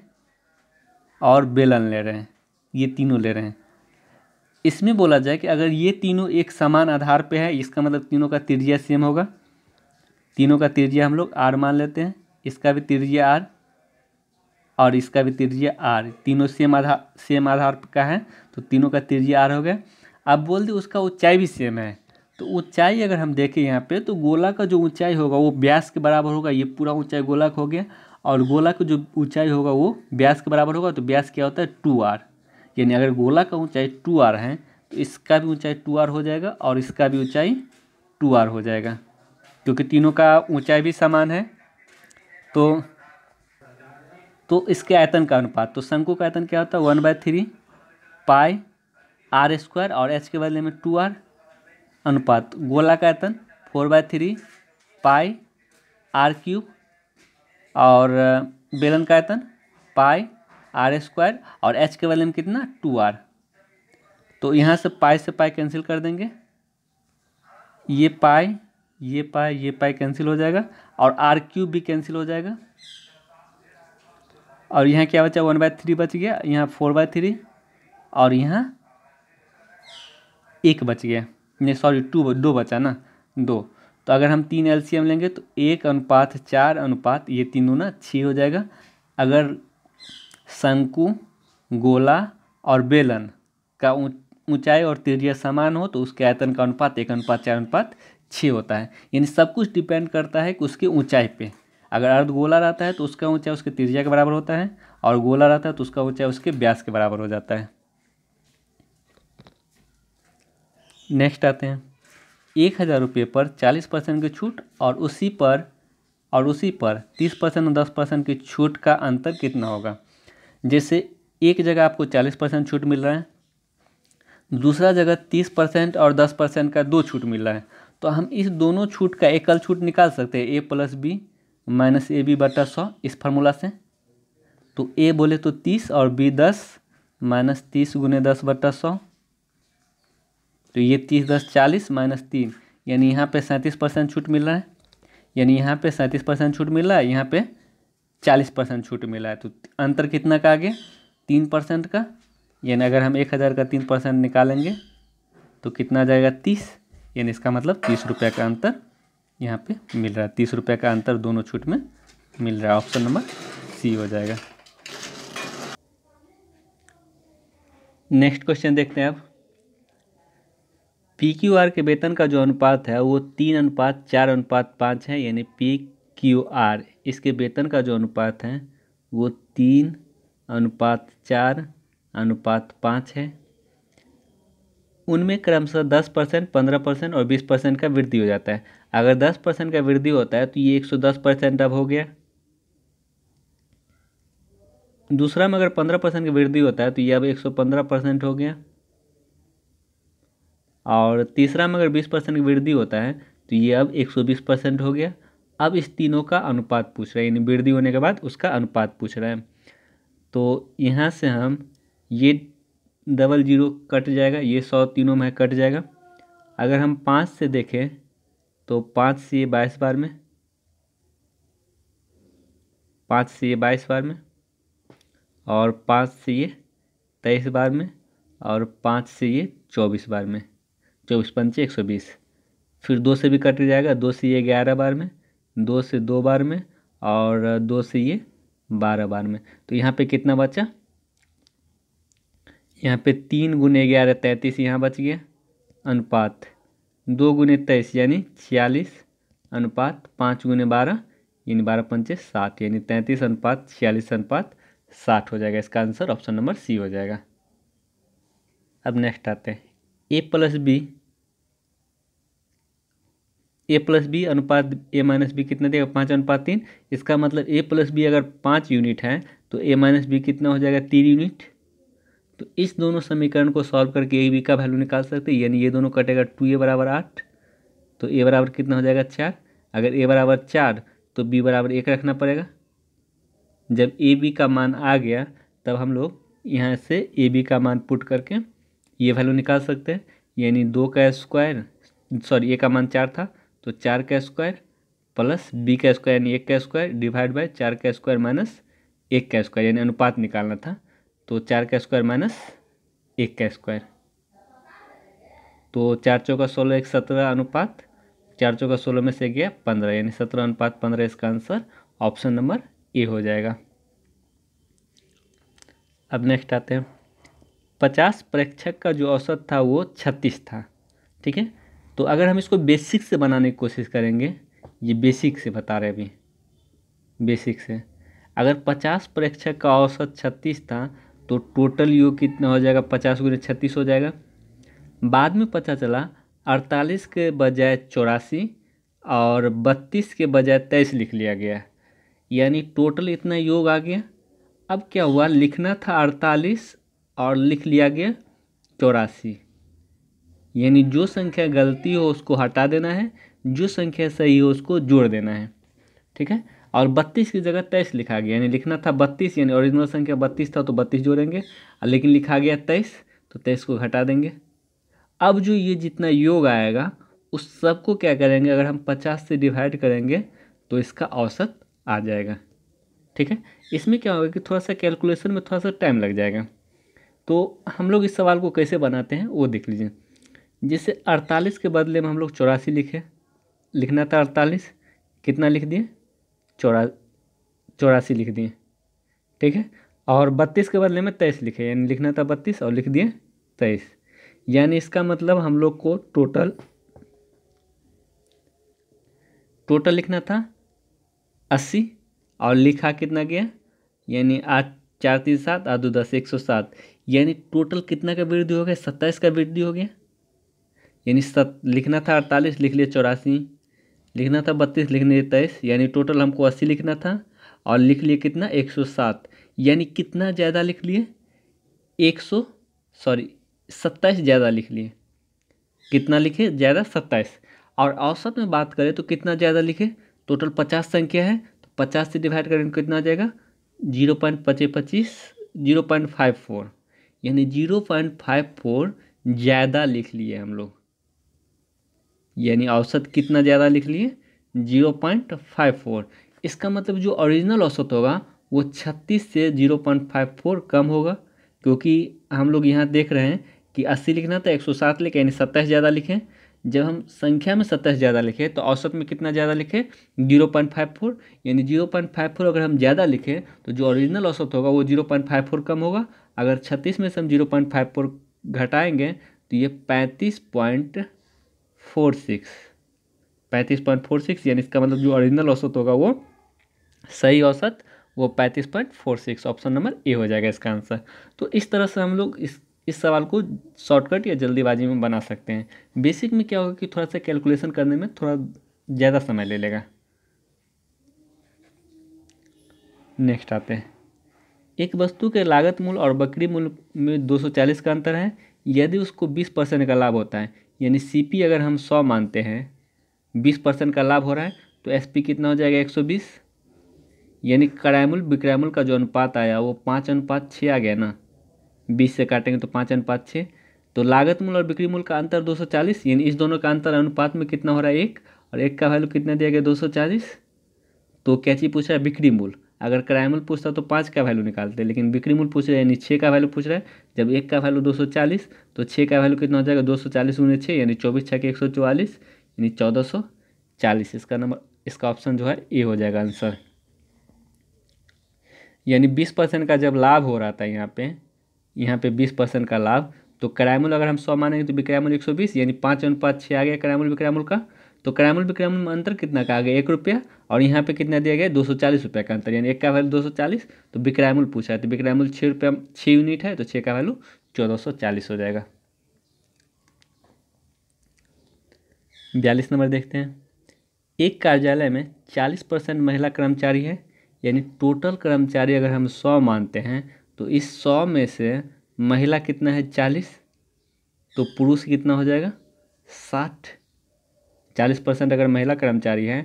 और बेलन ले रहे हैं ये तीनों ले रहे हैं इसमें बोला जाए कि अगर ये तीनों एक समान आधार पे है इसका मतलब तीनों का त्रिज्या सेम होगा तीनों का त्रिज्या हम लोग आर मान लेते हैं इसका भी त्रिज्या आर और इसका भी त्रिज्या आर तीनों सेम आधार सेम आधार का है तो तीनों का त्रिज्या आर हो गया अब बोल दी उसका ऊंचाई भी सेम है तो ऊंचाई अगर हम देखें यहाँ पे तो गोला का जो ऊंचाई होगा वो ब्यास के बराबर होगा ये पूरा ऊंचाई गोला का हो गया और गोला का जो ऊंचाई होगा वो ब्यास के बराबर होगा तो ब्यास क्या होता है टू आर यानी अगर गोला का ऊंचाई टू आर है तो इसका भी ऊंचाई टू आर हो जाएगा और इसका भी ऊंचाई टू आर हो जाएगा क्योंकि तीनों का ऊँचाई भी समान है तो तो इसके आयतन का अनुपात तो शंकु का आयतन क्या होता है one by three pi r square और एच के बदले में टू आर अनुपात गोला का आयतन four by three pi r cube और बेलन का आयतन पाई आर स्क्वायर और एच के बदले में कितना टू आर तो यहाँ से पाई से पाई कैंसिल कर देंगे ये पाई ये पाई ये पाई कैंसिल हो जाएगा और आर क्यूब भी कैंसिल हो जाएगा और यहाँ क्या बचा वन बाय थ्री बच गया यहाँ फोर बाय थ्री और यहाँ एक बच गया नहीं सॉरी टू दो बचा ना दो तो अगर हम तीन एल लेंगे तो एक अनुपात चार अनुपात ये तीनों ना छः हो जाएगा अगर शंकु गोला और बेलन का ऊंचाई और तिरिया समान हो तो उसके आयतन का अनुपात एक अनुपात चार अनुपात छः होता है यानी सब कुछ डिपेंड करता है कि उसकी ऊंचाई पे अगर अर्ध गोला रहता है तो उसका ऊंचाई उसके तिरिया के बराबर होता है और गोला रहता है तो उसका ऊंचाई उसके ब्यास के बराबर हो जाता है नेक्स्ट आते हैं एक हज़ार रुपये पर चालीस परसेंट की छूट और उसी पर और उसी पर तीस परसेंट और दस परसेंट की छूट का अंतर कितना होगा जैसे एक जगह आपको चालीस परसेंट छूट मिल रहा है दूसरा जगह तीस परसेंट और दस परसेंट का दो छूट मिल रहा है तो हम इस दोनों छूट का एकल छूट निकाल सकते हैं a plus b minus a b बटा सौ इस फार्मूला से तो ए बोले तो तीस और बी दस माइनस तीस गुने दस बटा सौ तो ये तीस दस चालीस माइनस तीन यानी यहाँ पे सैंतीस परसेंट छूट मिल रहा है यानी यहाँ पे सैंतीस परसेंट छूट मिल रहा है यहाँ पे चालीस परसेंट छूट मिला है तो अंतर कितना का आ गया तीन परसेंट का यानी अगर हम एक हज़ार का तीन परसेंट निकालेंगे तो कितना आ जाएगा तीस यानी इसका मतलब तीस रुपये का अंतर यहाँ पे मिल रहा है तीस रुपये का अंतर दोनों छूट में मिल रहा है ऑप्शन नंबर सी हो जाएगा नेक्स्ट क्वेश्चन देखते हैं अब पी क्यू आर के वेतन का जो अनुपात है वो तीन अनुपात चार अनुपात पाँच है यानी पी क्यू आर इसके वेतन का जो अनुपात है वो तीन अनुपात चार अनुपात पाँच है उनमें क्रमशः दस परसेंट पंद्रह परसेंट और बीस परसेंट का वृद्धि हो जाता है अगर दस परसेंट का वृद्धि होता है तो ये एक सौ दस परसेंट अब हो गया दूसरा में अगर पंद्रह परसेंट की वृद्धि होता है तो ये अब एक सौ पंद्रह परसेंट हो गया और तीसरा में अगर बीस परसेंट की वृद्धि होता है तो ये अब एक सौ बीस परसेंट हो गया अब इस तीनों का अनुपात पूछ रहा है यानी वृद्धि होने के बाद उसका अनुपात पूछ रहा है तो यहाँ से हम ये डबल जीरो कट जाएगा ये सौ तीनों में कट जाएगा अगर हम पाँच से देखें तो पाँच से ये बाईस बार में पाँच से ये बाईस बार में और पाँच से ये तेईस बार में और पाँच से ये चौबीस बार में चौबीस पंचे एक सौ बीस फिर दो से भी कट जाएगा दो से ये ग्यारह बार में दो से दो बार में और दो से ये बारह बार में तो यहाँ पे कितना बचा यहाँ पे तीन गुने ग्यारह तैंतीस यहाँ बच गया अनुपात दो गुने तेईस यानी छियालीस अनुपात पाँच गुने बारह यानी बारह पंचे साठ यानी तैंतीस अनुपात छियालीस अनुपात साठ हो जाएगा इसका आंसर ऑप्शन नंबर सी हो जाएगा अब नेक्स्ट आते हैं a plus b a plus b अनुपात ए माइनस बी कितना देगा पाँच अनुपात तीन इसका मतलब ए प्लस बी अगर पाँच यूनिट है तो ए माइनस बी कितना हो जाएगा तीन यूनिट तो इस दोनों समीकरण को सॉल्व करके ए बी का वैल्यू निकाल सकते हैं यानी ये दोनों कटेगा टू ए बराबर आठ तो ए बराबर कितना हो जाएगा चार अगर ए बराबर चार तो बी बराबर एक रखना पड़ेगा जब ए बी का मान आ गया तब हम लोग यहाँ से ए बी का मान पुट करके ये वैल्यू निकाल सकते हैं यानी दो का स्क्वायर सॉरी ए का मान चार था तो चार का स्क्वायर प्लस बी का स्क्वायर यानी एक का स्क्वायर डिवाइड बाय चार का स्क्वायर माइनस एक का स्क्वायर यानी अनुपात निकालना था तो चार का स्क्वायर माइनस एक का स्क्वायर तो चार चौका सोलह एक सत्रह अनुपात चार चौका सोलह में से गया पंद्रह यानी सत्रह अनुपात पंद्रह इसका आंसर ऑप्शन नंबर ए हो जाएगा अब नेक्स्ट आते हैं पचास प्रेक्षक का जो औसत था वो छत्तीस था ठीक है तो अगर हम इसको बेसिक से बनाने की कोशिश करेंगे ये बेसिक से बता रहे अभी बेसिक से अगर पचास प्रेक्षक का औसत छत्तीस था तो टोटल योग कितना हो जाएगा पचास गुना छत्तीस हो जाएगा बाद में पता चला अड़तालीस के बजाय चौरासी और बत्तीस के बजाय तेईस लिख लिया गया यानी टोटल इतना योग आ गया अब क्या हुआ लिखना था अड़तालीस और लिख लिया गया चौरासी यानी जो संख्या गलती हो उसको हटा देना है जो संख्या सही हो उसको जोड़ देना है ठीक है और बत्तीस की जगह तेईस लिखा गया यानी लिखना था बत्तीस यानी ओरिजिनल संख्या बत्तीस था तो बत्तीस जोड़ेंगे लेकिन लिखा गया तेईस तो तेईस को घटा देंगे अब जो ये जितना योग आएगा उस सबको क्या करेंगे अगर हम पचास से डिवाइड करेंगे तो इसका औसत आ जाएगा ठीक है इसमें क्या होगा कि थोड़ा सा कैलकुलेशन में थोड़ा सा टाइम लग जाएगा तो हम लोग इस सवाल को कैसे बनाते हैं वो देख लीजिए जैसे अड़तालीस के बदले में हम लोग चौरासी लिखे लिखना था अड़तालीस कितना लिख दिए चौरा चौरासी लिख दिए ठीक है और बत्तीस के बदले में तेईस लिखे यानी लिखना था बत्तीस और लिख दिए तेईस यानी इसका मतलब हम लोग को टोटल टोटल लिखना था अस्सी और लिखा कितना गया यानी आज चार तीन सात आठ दो दस एक सौ सात यानी टोटल कितना का वृद्धि हो गया सत्ताईस का वृद्धि हो गया यानी सत लिखना था अड़तालीस लिख लिए चौरासी लिखना था बत्तीस लिख लिए तेईस यानी टोटल हमको अस्सी लिखना था और लिख लिए कितना एक सौ सात यानी कितना ज़्यादा लिख लिए एक सौ सॉरी सत्ताईस ज़्यादा लिख लिए कितना लिखे ज़्यादा सत्ताईस और औसत में बात करें तो कितना ज़्यादा लिखे टोटल पचास संख्या है तो पचास से डिवाइड करें कितना आ जाएगा जीरो पॉइंट पच्चीस पच्चीस जीरो पॉइंट फाइव फोर यानी जीरो पॉइंट फाइव फोर ज़्यादा लिख लिए हम लोग यानी औसत कितना ज़्यादा लिख लिए जीरो पॉइंट फाइव फोर इसका मतलब जो ओरिजिनल औसत होगा वो छत्तीस से जीरो पॉइंट फाइव फोर कम होगा क्योंकि हम लोग यहाँ देख रहे हैं कि अस्सी लिखना था तो एक सौ सात लिखें यानी सत्ताईस ज़्यादा लिखें जब हम संख्या में सत्ताईस ज़्यादा लिखें तो औसत में कितना ज़्यादा लिखें जीरो पॉइंट फाइव फोर यानी जीरो पॉइंट फाइव फोर अगर हम ज़्यादा लिखें तो जो ओरिजिनल औसत होगा वो जीरो पॉइंट फाइव फोर कम होगा अगर छत्तीस में से हम जीरो पॉइंट फाइव फोर घटाएँगे तो ये पैंतीस पॉइंट फोर सिक्स पैंतीस पॉइंट फोर सिक्स यानी इसका मतलब जो ओरिजिनल औसत होगा वो सही औसत वो पैंतीस point four six option number A हो जाएगा इसका आंसर तो इस तरह से हम लोग इस इस सवाल को शॉर्टकट या जल्दीबाजी में बना सकते हैं बेसिक में क्या होगा कि थोड़ा सा कैलकुलेशन करने में थोड़ा ज़्यादा समय ले लेगा नेक्स्ट आते हैं एक वस्तु के लागत मूल्य और बकरी मूल्य में 240 का अंतर है यदि उसको 20 परसेंट का लाभ होता है यानी सी अगर हम 100 मानते हैं 20 परसेंट का लाभ हो रहा है तो एस कितना हो जाएगा 120 यानी क्रय मूल्य विक्रय मूल्य का जो अनुपात आया वो पाँच अनुपात छः आ गया ना बीस से काटेंगे तो पाँच अनुपात छः तो लागत मूल्य और बिक्री मूल्य का अंतर चालीस यानी इस दोनों का अंतर अनुपात में कितना हो रहा है एक और एक का वैल्यू कितना दिया गया चालीस तो कैची पूछा है बिक्री मूल्य अगर किराया मूल्य पूछता तो पाँच का वैल्यू निकालते लेकिन बिक्री मूल्य पूछ रहे यानी छः का वैल्यू पूछ रहा है जब एक का वैल्यू दो सौ चालीस तो छः का वैल्यू कितना हो जाएगा दो सौ चालीस उन्हें छः यानी चौबीस छः के एक सौ चौवालीस यानी चौदह सौ चालीस इसका नंबर इसका ऑप्शन जो है ए हो जाएगा आंसर यानी बीस परसेंट का जब लाभ हो रहा था यहाँ पे यहाँ पे बीस परसेंट का लाभ तो किराया मूल्य अगर हम सौ मानेंगे तो विक्रय एक सौ बीस यानी पाँच अनुपात छः आ गया किराया मूल्य विक्रय का तो करामूल पे में अंतर कितना का आ गया एक रुपया और यहाँ पे कितना दिया गया दो सौ चालीस रुपये का अंतर यानी एक का वैल्यू दो सौ चालीस तो बिक्रायमूल पूछा है तो बिक्रायमूल छः रुपया छः यूनिट है तो छः का वैल्यू चौदह सौ चालीस हो जाएगा बयालीस नंबर देखते हैं एक कार्यालय में चालीस परसेंट महिला कर्मचारी है यानी टोटल कर्मचारी अगर हम सौ मानते हैं तो इस सौ में से महिला कितना है चालीस तो पुरुष कितना हो जाएगा साठ चालीस परसेंट अगर महिला कर्मचारी है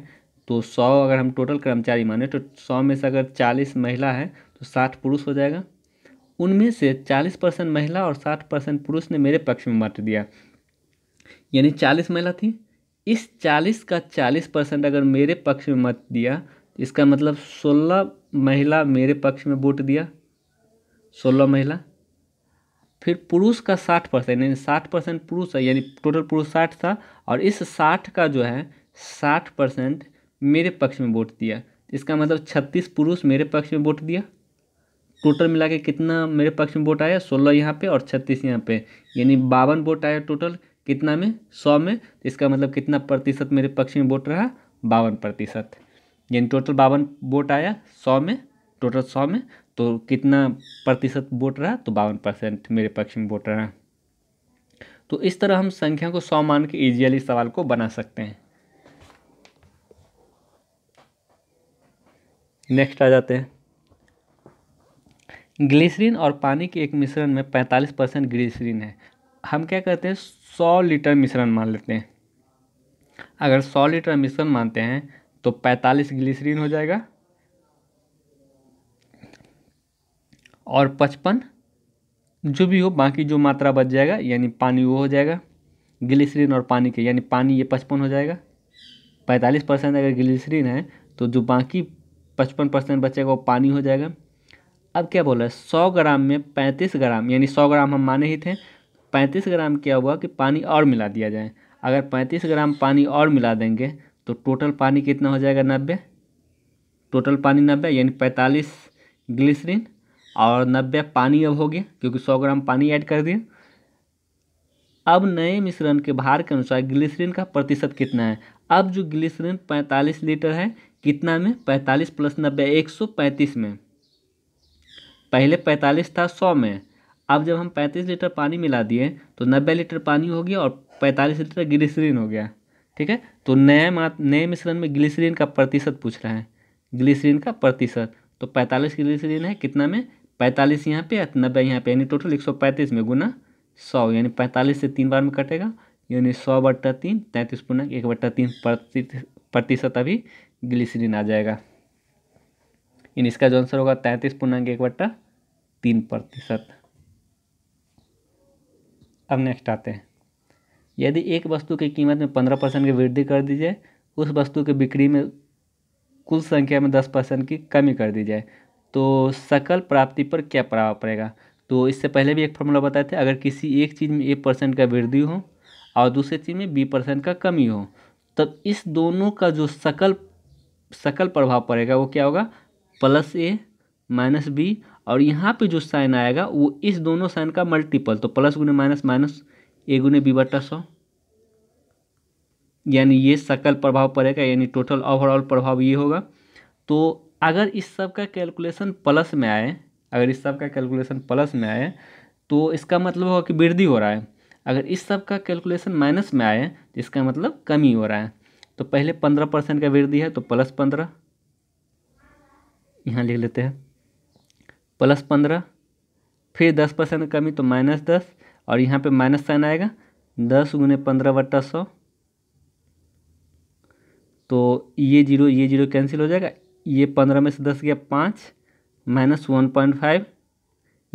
तो सौ अगर हम टोटल कर्मचारी माने तो सौ में से अगर चालीस महिला है तो साठ पुरुष हो जाएगा उनमें से चालीस परसेंट महिला और साठ परसेंट पुरुष ने मेरे पक्ष में मत दिया यानी चालीस महिला थी इस चालीस का चालीस परसेंट अगर मेरे पक्ष में मत दिया तो इसका मतलब सोलह महिला मेरे पक्ष में वोट दिया सोलह महिला फिर पुरुष का साठ परसेंट यानी साठ परसेंट पुरुष है यानी टोटल पुरुष साठ था और इस साठ का जो है साठ परसेंट मेरे पक्ष में वोट दिया इसका मतलब छत्तीस पुरुष मेरे पक्ष में वोट दिया टोटल मिला के कितना मेरे पक्ष में वोट आया सोलह यहाँ पे और छत्तीस यहाँ पे यानी बावन वोट आया टोटल कितना में सौ में इसका मतलब कितना प्रतिशत मेरे पक्ष में वोट रहा बावन प्रतिशत यानी टोटल बावन वोट आया सौ में टोटल सौ में तो कितना प्रतिशत वोट रहा तो बावन परसेंट मेरे पक्ष में वोट रहा तो इस तरह हम संख्या को सौ मान के इजियली सवाल को बना सकते हैं नेक्स्ट आ जाते हैं ग्लिसरीन और पानी के एक मिश्रण में 45 परसेंट ग्लिसरीन है हम क्या करते हैं 100 लीटर मिश्रण मान लेते हैं अगर 100 लीटर मिश्रण मानते हैं तो 45 ग्लिसरीन हो जाएगा और 55 जो भी हो बाकी जो मात्रा बच जाएगा यानी पानी वो हो जाएगा ग्लिसरीन और पानी के यानी पानी ये पचपन हो जाएगा पैंतालीस परसेंट अगर ग्लिसरीन है तो जो बाकी पचपन परसेंट बचेगा वो पानी हो जाएगा अब क्या बोला है सौ ग्राम में पैंतीस ग्राम यानी सौ ग्राम हम माने ही थे पैंतीस ग्राम क्या हुआ कि पानी और मिला दिया जाए अगर पैंतीस ग्राम पानी और मिला देंगे तो टोटल पानी कितना हो जाएगा नब्बे टोटल पानी नब्बे यानी पैंतालीस ग्लिसरीन और नब्बे पानी अब हो गया क्योंकि सौ ग्राम पानी ऐड कर दिया अब नए मिश्रण के भार के अनुसार ग्लिसरीन का प्रतिशत कितना है अब जो ग्लिसरीन 45 लीटर है कितना में 45 प्लस नब्बे एक सौ पैंतीस में पहले 45 था 100 में अब जब हम 35 लीटर पानी मिला दिए तो 90 लीटर पानी हो गया और 45 लीटर ग्लिसरीन हो गया ठीक है तो नए मात नए मिश्रण में ग्लिसरीन का प्रतिशत पूछ रहा है ग्लिसरीन का प्रतिशत तो पैंतालीस ग्लिसरीन है कितना में पैंतालीस यहाँ पे तो नब्बे यहाँ पे यानी टोटल एक सौ पैंतीस में गुना सौ यानी पैंतालीस से तीन बार में कटेगा यानी सौ बट्टा तीन तैंतीस पूर्णांक एक बट्टा तीन प्रतिशत अभी ग्लिसरीन आ जाएगा यानी इसका जो आंसर होगा तैंतीस पूर्णांक एक बट्टा तीन प्रतिशत अब नेक्स्ट आते हैं यदि एक वस्तु की कीमत में पंद्रह परसेंट की वृद्धि कर दी जाए उस वस्तु की बिक्री में कुल संख्या में दस परसेंट की कमी कर दी जाए तो सकल प्राप्ति पर क्या प्रभाव पड़ेगा तो इससे पहले भी एक फॉर्मूला बताए थे अगर किसी एक चीज़ में ए परसेंट का वृद्धि हो और दूसरे चीज़ में बी परसेंट का कमी हो तब तो इस दोनों का जो सकल सकल प्रभाव पड़ेगा वो क्या होगा प्लस ए माइनस बी और यहाँ पे जो साइन आएगा वो इस दोनों साइन का मल्टीपल तो प्लस गुने माइनस माइनस ए गुने बी बटा सौ यानी ये सकल प्रभाव पड़ेगा यानी टोटल ओवरऑल प्रभाव ये होगा तो अगर इस सब का कैलकुलेशन प्लस में आए अगर इस सब का कैलकुलेशन प्लस में आए तो इसका मतलब होगा कि वृद्धि हो रहा है अगर इस सब का कैलकुलेशन माइनस में आए तो इसका मतलब कमी हो रहा है तो पहले पंद्रह परसेंट का वृद्धि है तो प्लस पंद्रह यहाँ लिख लेते हैं प्लस पंद्रह फिर दस परसेंट कमी तो माइनस दस और यहाँ पे माइनस साइन आएगा दस गुने पंद्रह बट्टा सौ तो ये जीरो ये जीरो कैंसिल हो जाएगा ये पंद्रह में से दस गया पाँच माइनस वन पॉइंट फाइव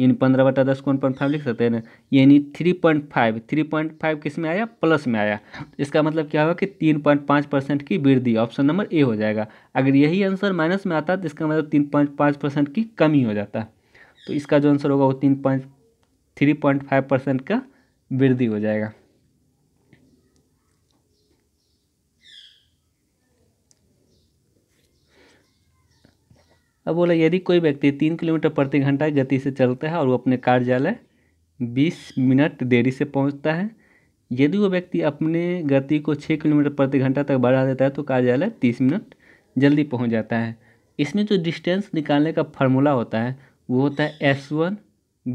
यानी पंद्रह बटा दस को वन पॉइंट फाइव लिख सकते हैं ना यानी three point five three point five किस में आया प्लस में आया इसका मतलब क्या होगा कि तीन पॉइंट पाँच परसेंट की वृद्धि ऑप्शन नंबर ए हो जाएगा अगर यही आंसर माइनस में आता तो इसका मतलब तीन पॉइंट पाँच परसेंट की कमी हो जाता तो इसका जो आंसर होगा वो तीन point three point five percent का वृद्धि हो जाएगा अब बोला यदि कोई व्यक्ति तीन किलोमीटर प्रति घंटा गति से चलता है और वो अपने कार्यालय बीस मिनट देरी से पहुंचता है यदि वो व्यक्ति अपने गति को छः किलोमीटर प्रति घंटा तक बढ़ा देता है तो कार्यालय तीस मिनट जल्दी पहुंच जाता है इसमें जो डिस्टेंस निकालने का फार्मूला होता है वो होता है एस वन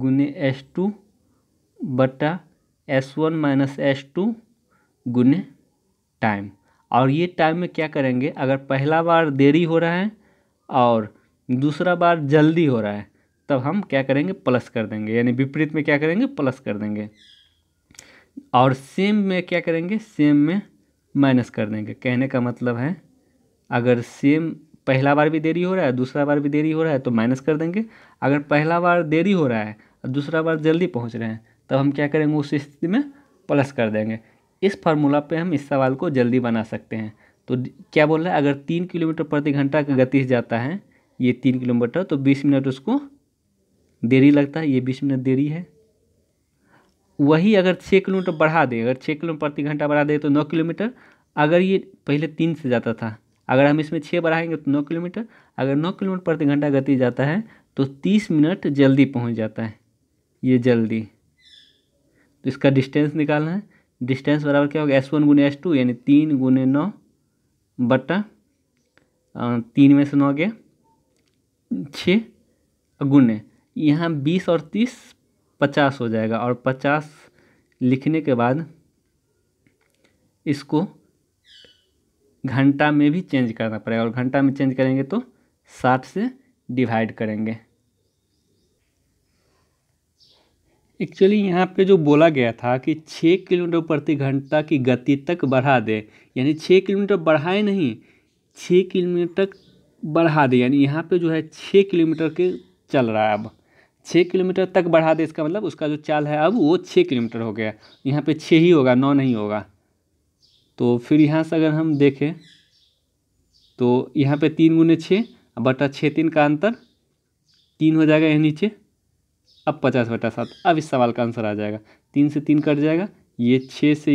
गुने एस टू बटा s one minus s two गुने टाइम और ये टाइम में क्या करेंगे अगर पहला बार देरी हो रहा है और दूसरा बार जल्दी हो रहा है तब हम क्या करेंगे प्लस कर देंगे यानी विपरीत में क्या करेंगे प्लस कर देंगे और सेम में क्या करेंगे सेम में माइनस कर देंगे कहने का मतलब है अगर सेम पहला बार भी देरी हो रहा है दूसरा बार भी देरी हो रहा है तो माइनस कर देंगे अगर पहला बार देरी हो रहा है और दूसरा बार जल्दी पहुंच रहे हैं तब हम क्या करेंगे उस स्थिति में प्लस कर देंगे इस फार्मूला पे हम इस सवाल को जल्दी बना सकते हैं तो क्या बोल रहे हैं अगर तीन किलोमीटर प्रति घंटा की गति से जाता है ये तीन किलोमीटर तो बीस मिनट उसको देरी लगता है ये बीस मिनट देरी है वही अगर छः किलोमीटर बढ़ा दे अगर छः किलोमीटर प्रति घंटा बढ़ा दे तो नौ किलोमीटर अगर ये पहले तीन से जाता था अगर हम इसमें छः बढ़ाएंगे तो नौ किलोमीटर अगर नौ किलोमीटर प्रति घंटा गति जाता है तो तीस मिनट जल्दी पहुंच जाता है ये जल्दी तो इसका डिस्टेंस निकालना है डिस्टेंस बराबर क्या होगा एस वन गुने एस टू यानी तीन गुने नौ बट्टा तीन में से नौ गया छः गुने यहाँ बीस और तीस पचास हो जाएगा और पचास लिखने के बाद इसको घंटा में भी चेंज करना पड़ेगा और घंटा में चेंज करेंगे तो साठ से डिवाइड करेंगे एक्चुअली यहाँ पे जो बोला गया था कि छः किलोमीटर प्रति घंटा की गति तक बढ़ा दे यानी छः किलोमीटर बढ़ाए नहीं छः किलोमीटर बढ़ा दे यानी यहाँ पे जो है छः किलोमीटर के चल रहा है अब छः किलोमीटर तक बढ़ा दे इसका मतलब उसका जो चाल है अब वो छः किलोमीटर हो गया यहाँ पे छः ही होगा नौ नहीं होगा तो फिर यहाँ से अगर हम देखें तो यहाँ पे तीन गुने छः बटा छः तीन का अंतर तीन हो जाएगा यहाँ नीचे अब पचास बटा सात अब इस सवाल का आंसर आ जाएगा तीन से तीन कट जाएगा ये छः से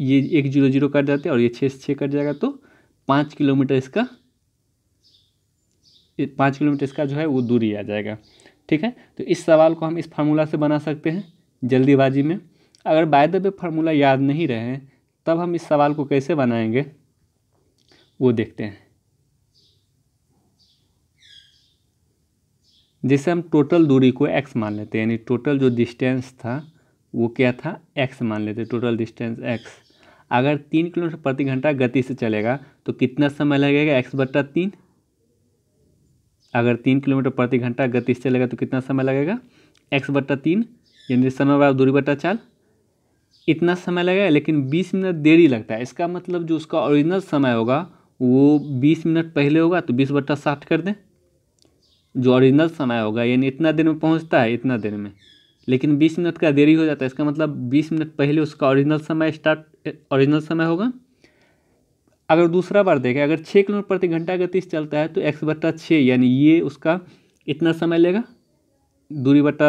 ये एक जीरो जीरो कट जाते और ये छः से छः कट जाएगा तो पाँच किलोमीटर इसका पाँच किलोमीटर इसका जो है वो दूरी आ जाएगा ठीक है तो इस सवाल को हम इस फार्मूला से बना सकते हैं जल्दीबाजी में अगर बाय द वे फार्मूला याद नहीं रहे तब हम इस सवाल को कैसे बनाएंगे वो देखते हैं जैसे हम टोटल दूरी को एक्स मान लेते हैं यानी टोटल जो डिस्टेंस था वो क्या था एक्स मान लेते टोटल डिस्टेंस एक्स अगर तीन किलोमीटर प्रति घंटा गति से चलेगा तो कितना समय लगेगा एक्स बट्टा तीन अगर तीन किलोमीटर प्रति घंटा गति से चलेगा तो कितना समय लगेगा एक्स बट्टा तीन यानी समय बराबर दूरी बट्टा चार इतना समय लगेगा लेकिन बीस मिनट देरी लगता है इसका मतलब जो उसका ओरिजिनल समय होगा वो बीस मिनट पहले होगा तो बीस बट्टा साठ कर दें जो ओरिजिनल समय होगा यानी इतना देर में पहुँचता है इतना देर में लेकिन बीस मिनट का देरी हो जाता है इसका मतलब बीस मिनट पहले उसका ओरिजिनल समय स्टार्ट ओरिजिनल समय होगा अगर दूसरा बार देखें अगर छः किलोमीटर प्रति घंटा गति से चलता है तो एक्स बट्टा छः यानी ये उसका इतना समय लेगा दूरी बट्टा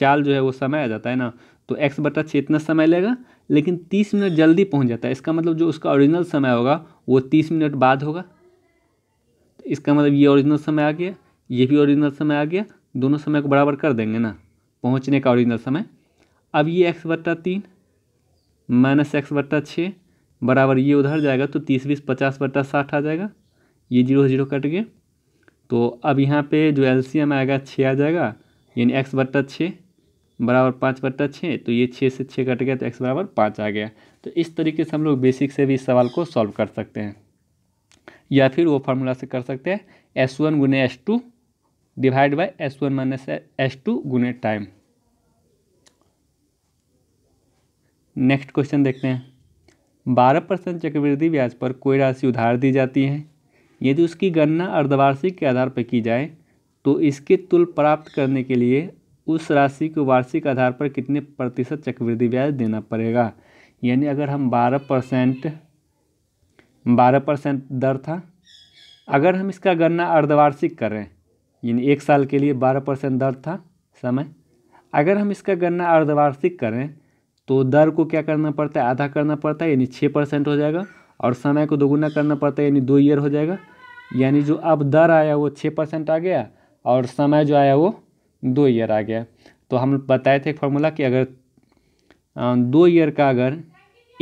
चाल जो है वो समय आ जाता है ना तो एक्स बट्टा छः इतना समय लेगा लेकिन तीस मिनट जल्दी पहुँच जाता है इसका मतलब जो उसका ओरिजिनल समय होगा वो तीस मिनट बाद होगा इसका मतलब ये ओरिजिनल समय आ गया ये भी ओरिजिनल समय आ गया दोनों समय को बराबर कर देंगे ना पहुँचने का ओरिजिनल समय अब ये एक्स बट्टा तीन माइनस एक्स बट्टा छः बराबर ये उधर जाएगा तो तीस बीस पचास बटा साठ आ जाएगा ये जीरो जीरो कट गया तो अब यहाँ पे जो एलसीएम आएगा छः आ जाएगा यानी एक्स बट्टा छः बराबर पाँच बट्टा छः तो ये छः से छः कट गया तो एक्स बराबर पाँच आ गया तो इस तरीके से हम लोग बेसिक से भी इस सवाल को सॉल्व कर सकते हैं या फिर वो फार्मूला से कर सकते हैं एस वन गुने s two divide by s one minus s two गुने टाइम नेक्स्ट क्वेश्चन देखते हैं बारह परसेंट चक्रवृद्धि ब्याज पर कोई राशि उधार दी जाती है यदि उसकी गणना अर्धवार्षिक के आधार पर की जाए तो इसके तुल प्राप्त करने के लिए उस राशि को वार्षिक आधार पर कितने प्रतिशत चक्रवृद्धि ब्याज देना पड़ेगा यानी अगर हम बारह परसेंट बारह परसेंट दर था अगर हम इसका गणना अर्धवार्षिक करें यानी एक साल के लिए बारह परसेंट दर था समय अगर हम इसका गणना अर्धवार्षिक करें तो दर को क्या करना पड़ता है आधा करना पड़ता है यानी छः परसेंट हो जाएगा और समय को दोगुना करना पड़ता है यानी दो ईयर हो जाएगा यानी जो अब दर आया वो छः परसेंट आ गया और समय जो आया वो दो ईयर आ गया तो हम बताए थे एक फार्मूला कि अगर दो ईयर का अगर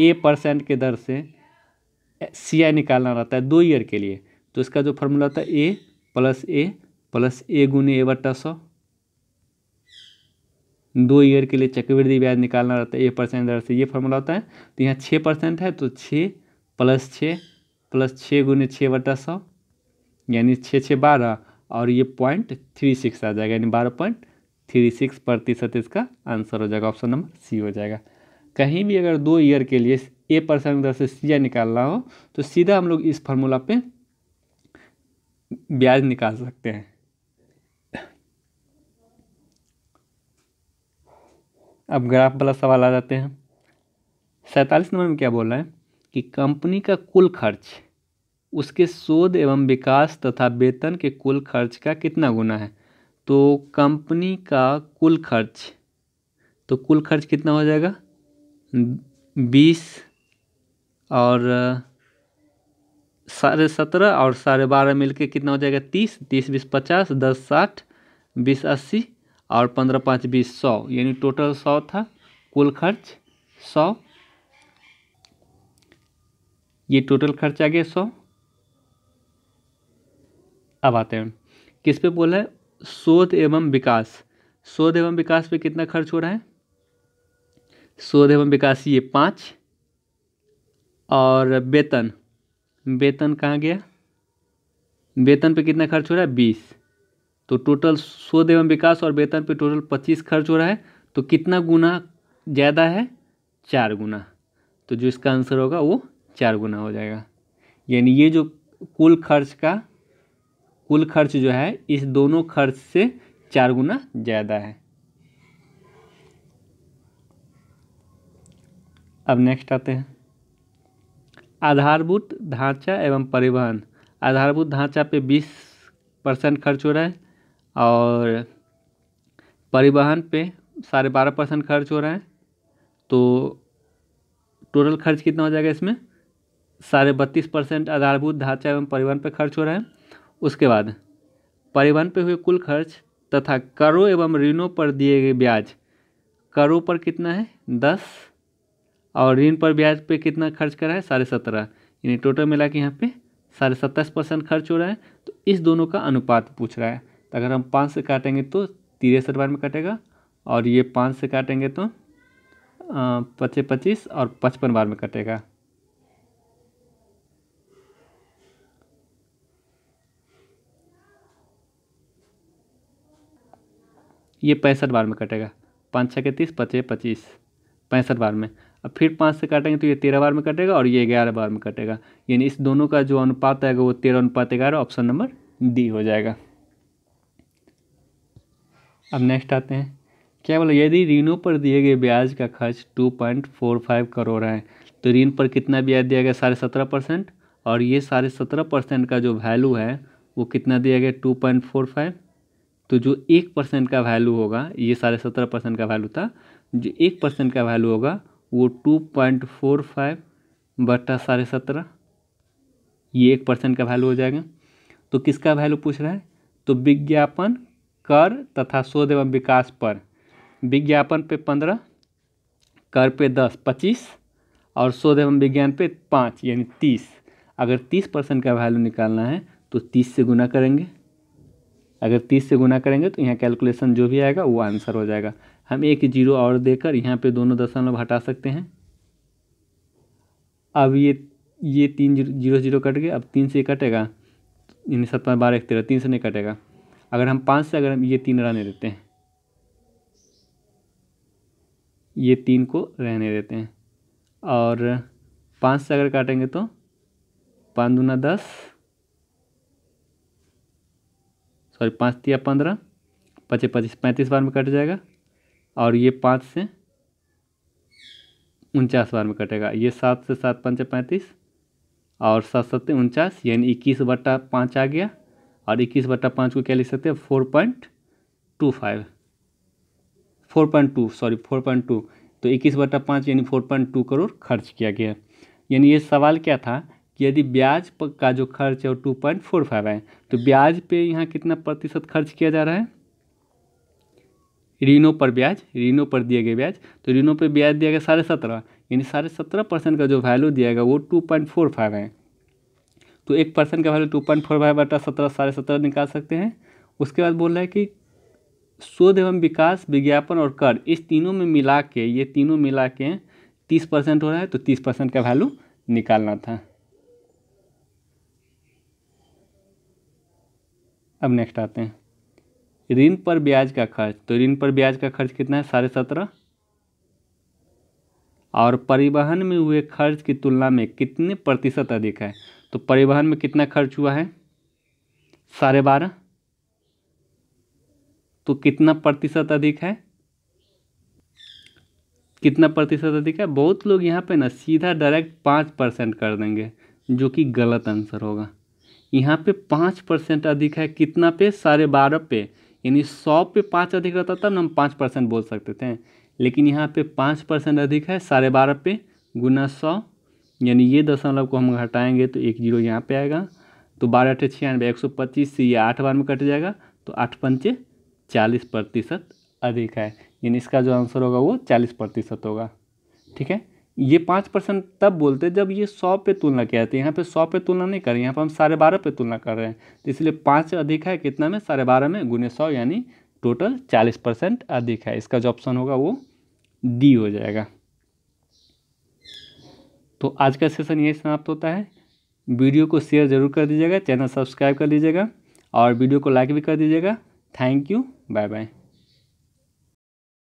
ए परसेंट के दर से सी आई निकालना रहता है दो ईयर के लिए तो इसका जो फार्मूला था ए प्लस ए प्लस ए गुने ए बट्टा सौ दो ईयर के लिए चक्रवृद्धि ब्याज निकालना रहता है ए परसेंट दर से ये फार्मूला होता है तो यहाँ छः परसेंट है तो छः प्लस छः प्लस छः गुने छः बटा सौ यानी छः छः बारह और ये पॉइंट थ्री सिक्स आ जाएगा यानी बारह पॉइंट थ्री सिक्स प्रतिशत इसका आंसर हो जाएगा ऑप्शन नंबर सी हो जाएगा कहीं भी अगर दो ईयर के लिए ए परसेंट दर से सीधा निकालना हो तो सीधा हम लोग इस फार्मूला पर ब्याज निकाल सकते हैं अब ग्राफ वाला सवाल आ जाते हैं सैंतालीस नंबर में क्या बोल रहा है कि कंपनी का कुल खर्च उसके शोध एवं विकास तथा वेतन के कुल खर्च का कितना गुना है तो कंपनी का कुल खर्च तो कुल खर्च कितना हो जाएगा बीस और साढ़े सत्रह और साढ़े बारह मिलकर कितना हो जाएगा तीस तीस बीस पचास दस साठ बीस अस्सी और पंद्रह पाँच बीस सौ यानी टोटल सौ था कुल खर्च सौ ये टोटल खर्च आ गया सौ अब आते हैं किस पे बोला है शोध एवं विकास शोध एवं विकास पे कितना खर्च हो रहा है शोध एवं विकास ये पाँच और वेतन वेतन कहाँ गया वेतन पे कितना खर्च हो रहा है बीस तो टोटल शोध एवं विकास और वेतन पे टोटल पच्चीस खर्च हो रहा है तो कितना गुना ज़्यादा है चार गुना तो जो इसका आंसर होगा वो चार गुना हो जाएगा यानी ये जो कुल खर्च का कुल खर्च जो है इस दोनों खर्च से चार गुना ज़्यादा है अब नेक्स्ट आते हैं आधारभूत ढांचा एवं परिवहन आधारभूत ढांचा पे बीस परसेंट खर्च हो रहा है और परिवहन पे साढ़े बारह परसेंट खर्च हो रहा है तो टोटल खर्च कितना हो जाएगा इसमें साढ़े बत्तीस परसेंट आधारभूत ढांचा एवं परिवहन पर खर्च हो रहा है उसके बाद परिवहन पर हुए कुल खर्च तथा करों एवं ऋणों पर दिए गए ब्याज करों पर कितना है दस और ऋण पर ब्याज पे कितना खर्च करा है साढ़े सत्रह यानी टोटल मिला के यहाँ पे साढ़े सत्ताईस परसेंट खर्च हो रहा है तो इस दोनों का अनुपात पूछ रहा है अगर हम पाँच से काटेंगे तो तिरसठ बार में कटेगा और ये पाँच से काटेंगे तो पच्चीस पच्चीस और पचपन बार में कटेगा ये पैंसठ बार में कटेगा पाँच छः के तीस पच्चे पच्चीस पैंसठ बार में अब फिर पाँच से काटेंगे तो ये तेरह बार में कटेगा और ये ग्यारह बार में कटेगा यानी इस दोनों का जो अनुपात आएगा वो तेरह अनुपात ग्यारह ऑप्शन नंबर डी हो जाएगा अब नेक्स्ट आते हैं क्या बोला यदि ऋणों पर दिए गए ब्याज का खर्च two point four five crore है तो ऋण पर कितना ब्याज दिया गया साढ़े सत्रह परसेंट और ये साढ़े सत्रह परसेंट का जो वैल्यू है वो कितना दिया गया टू पॉइंट फोर फाइव तो जो एक परसेंट का वैल्यू होगा ये साढ़े सत्रह परसेंट का वैल्यू था जो एक परसेंट का वैल्यू होगा वो टू पॉइंट फोर फाइव बटा साढ़े सत्रह ये एक परसेंट का वैल्यू हो जाएगा तो किसका वैल्यू पूछ रहा है तो विज्ञापन कर तथा शोध एवं विकास पर विज्ञापन पे पंद्रह कर पे दस पच्चीस और शोध एवं विज्ञान पे पाँच यानी तीस अगर तीस परसेंट का वैल्यू निकालना है तो तीस से गुना करेंगे अगर तीस से गुना करेंगे तो यहाँ कैलकुलेशन जो भी आएगा वो आंसर हो जाएगा हम एक जीरो और देकर यहाँ पे दोनों दशमलव हटा सकते हैं अब ये ये तीन जीरो जीरो कट गए अब तीन से कटेगा यानी सत्तर बारह एक तेरह तीन से नहीं कटेगा अगर हम पाँच से अगर हम ये तीन रहने देते हैं ये तीन को रहने देते हैं और पाँच से अगर काटेंगे तो पाँच दूना दस सॉरी पाँच तीन पंद्रह पच्चीस पच्चीस पैंतीस बार में कट जाएगा और ये पाँच से उनचास बार में कटेगा ये सात से सात पंच पैंतीस और सात सत्य उनचास यानी इक्कीस बट्टा पाँच आ गया और इक्कीस बटा पाँच को क्या लिख सकते हैं four point two five four point two sorry four point two तो इक्कीस बटा पाँच यानी फोर पॉइंट टू करोड़ खर्च किया गया यानी ये सवाल क्या था कि यदि ब्याज का जो खर्च है वो टू पॉइंट फोर फाइव है तो ब्याज पे यहाँ कितना प्रतिशत खर्च किया जा रहा है ऋणों पर ब्याज ऋणों पर दिए गए ब्याज तो ऋणों पर ब्याज दिया गया साढ़े सत्रह यानी साढ़े सत्रह परसेंट का जो वैल्यू दिया गया वो टू पॉइंट फोर फाइव है तो एक परसेंट का value two point four five बटा सत्रह साढ़े सत्रह निकाल सकते हैं उसके बाद बोल रहा है कि शोध एवं विकास विज्ञापन और कर इस तीनों में मिला के ये तीनों मिला के तीस परसेंट हो रहा है तो तीस परसेंट का वैल्यू निकालना था अब नेक्स्ट आते हैं ऋण पर ब्याज का खर्च तो ऋण पर ब्याज का खर्च कितना है साढ़े सत्रह और परिवहन में हुए खर्च की तुलना में कितने प्रतिशत अधिक है तो परिवहन में कितना खर्च हुआ है साढ़े बारह तो कितना प्रतिशत अधिक है कितना प्रतिशत अधिक है बहुत लोग यहाँ पे ना सीधा डायरेक्ट पाँच परसेंट कर देंगे जो कि गलत आंसर होगा यहाँ पे पाँच परसेंट अधिक है कितना पे साढ़े बारह पे यानी सौ पे पाँच अधिक रहता तब ना हम पाँच परसेंट बोल सकते थे लेकिन यहाँ पे पाँच परसेंट अधिक है साढ़े बारह पे गुना सौ यानी ये दशमलव को हम घटाएंगे तो एक जीरो यहाँ पे आएगा तो बारह अठे छियानवे एक सौ पच्चीस से तो ये आठ बार में कट जाएगा तो आठ पंचे चालीस प्रतिशत अधिक है यानी इसका जो आंसर होगा वो चालीस प्रतिशत होगा ठीक है ये पाँच परसेंट तब बोलते जब ये सौ पे तुलना किया जाती है यहाँ पर सौ पे तुलना नहीं कर रहे यहाँ पर हम साढ़े बारह पे तुलना कर रहे हैं तो इसलिए पाँच अधिक है कितना में साढ़े बारह में गुने सौ यानी टोटल चालीस परसेंट अधिक है इसका जो ऑप्शन होगा वो डी हो जाएगा तो आज का सेशन यही समाप्त होता है वीडियो को शेयर जरूर कर दीजिएगा चैनल सब्सक्राइब कर लीजिएगा और वीडियो को लाइक भी कर दीजिएगा थैंक यू बाय बाय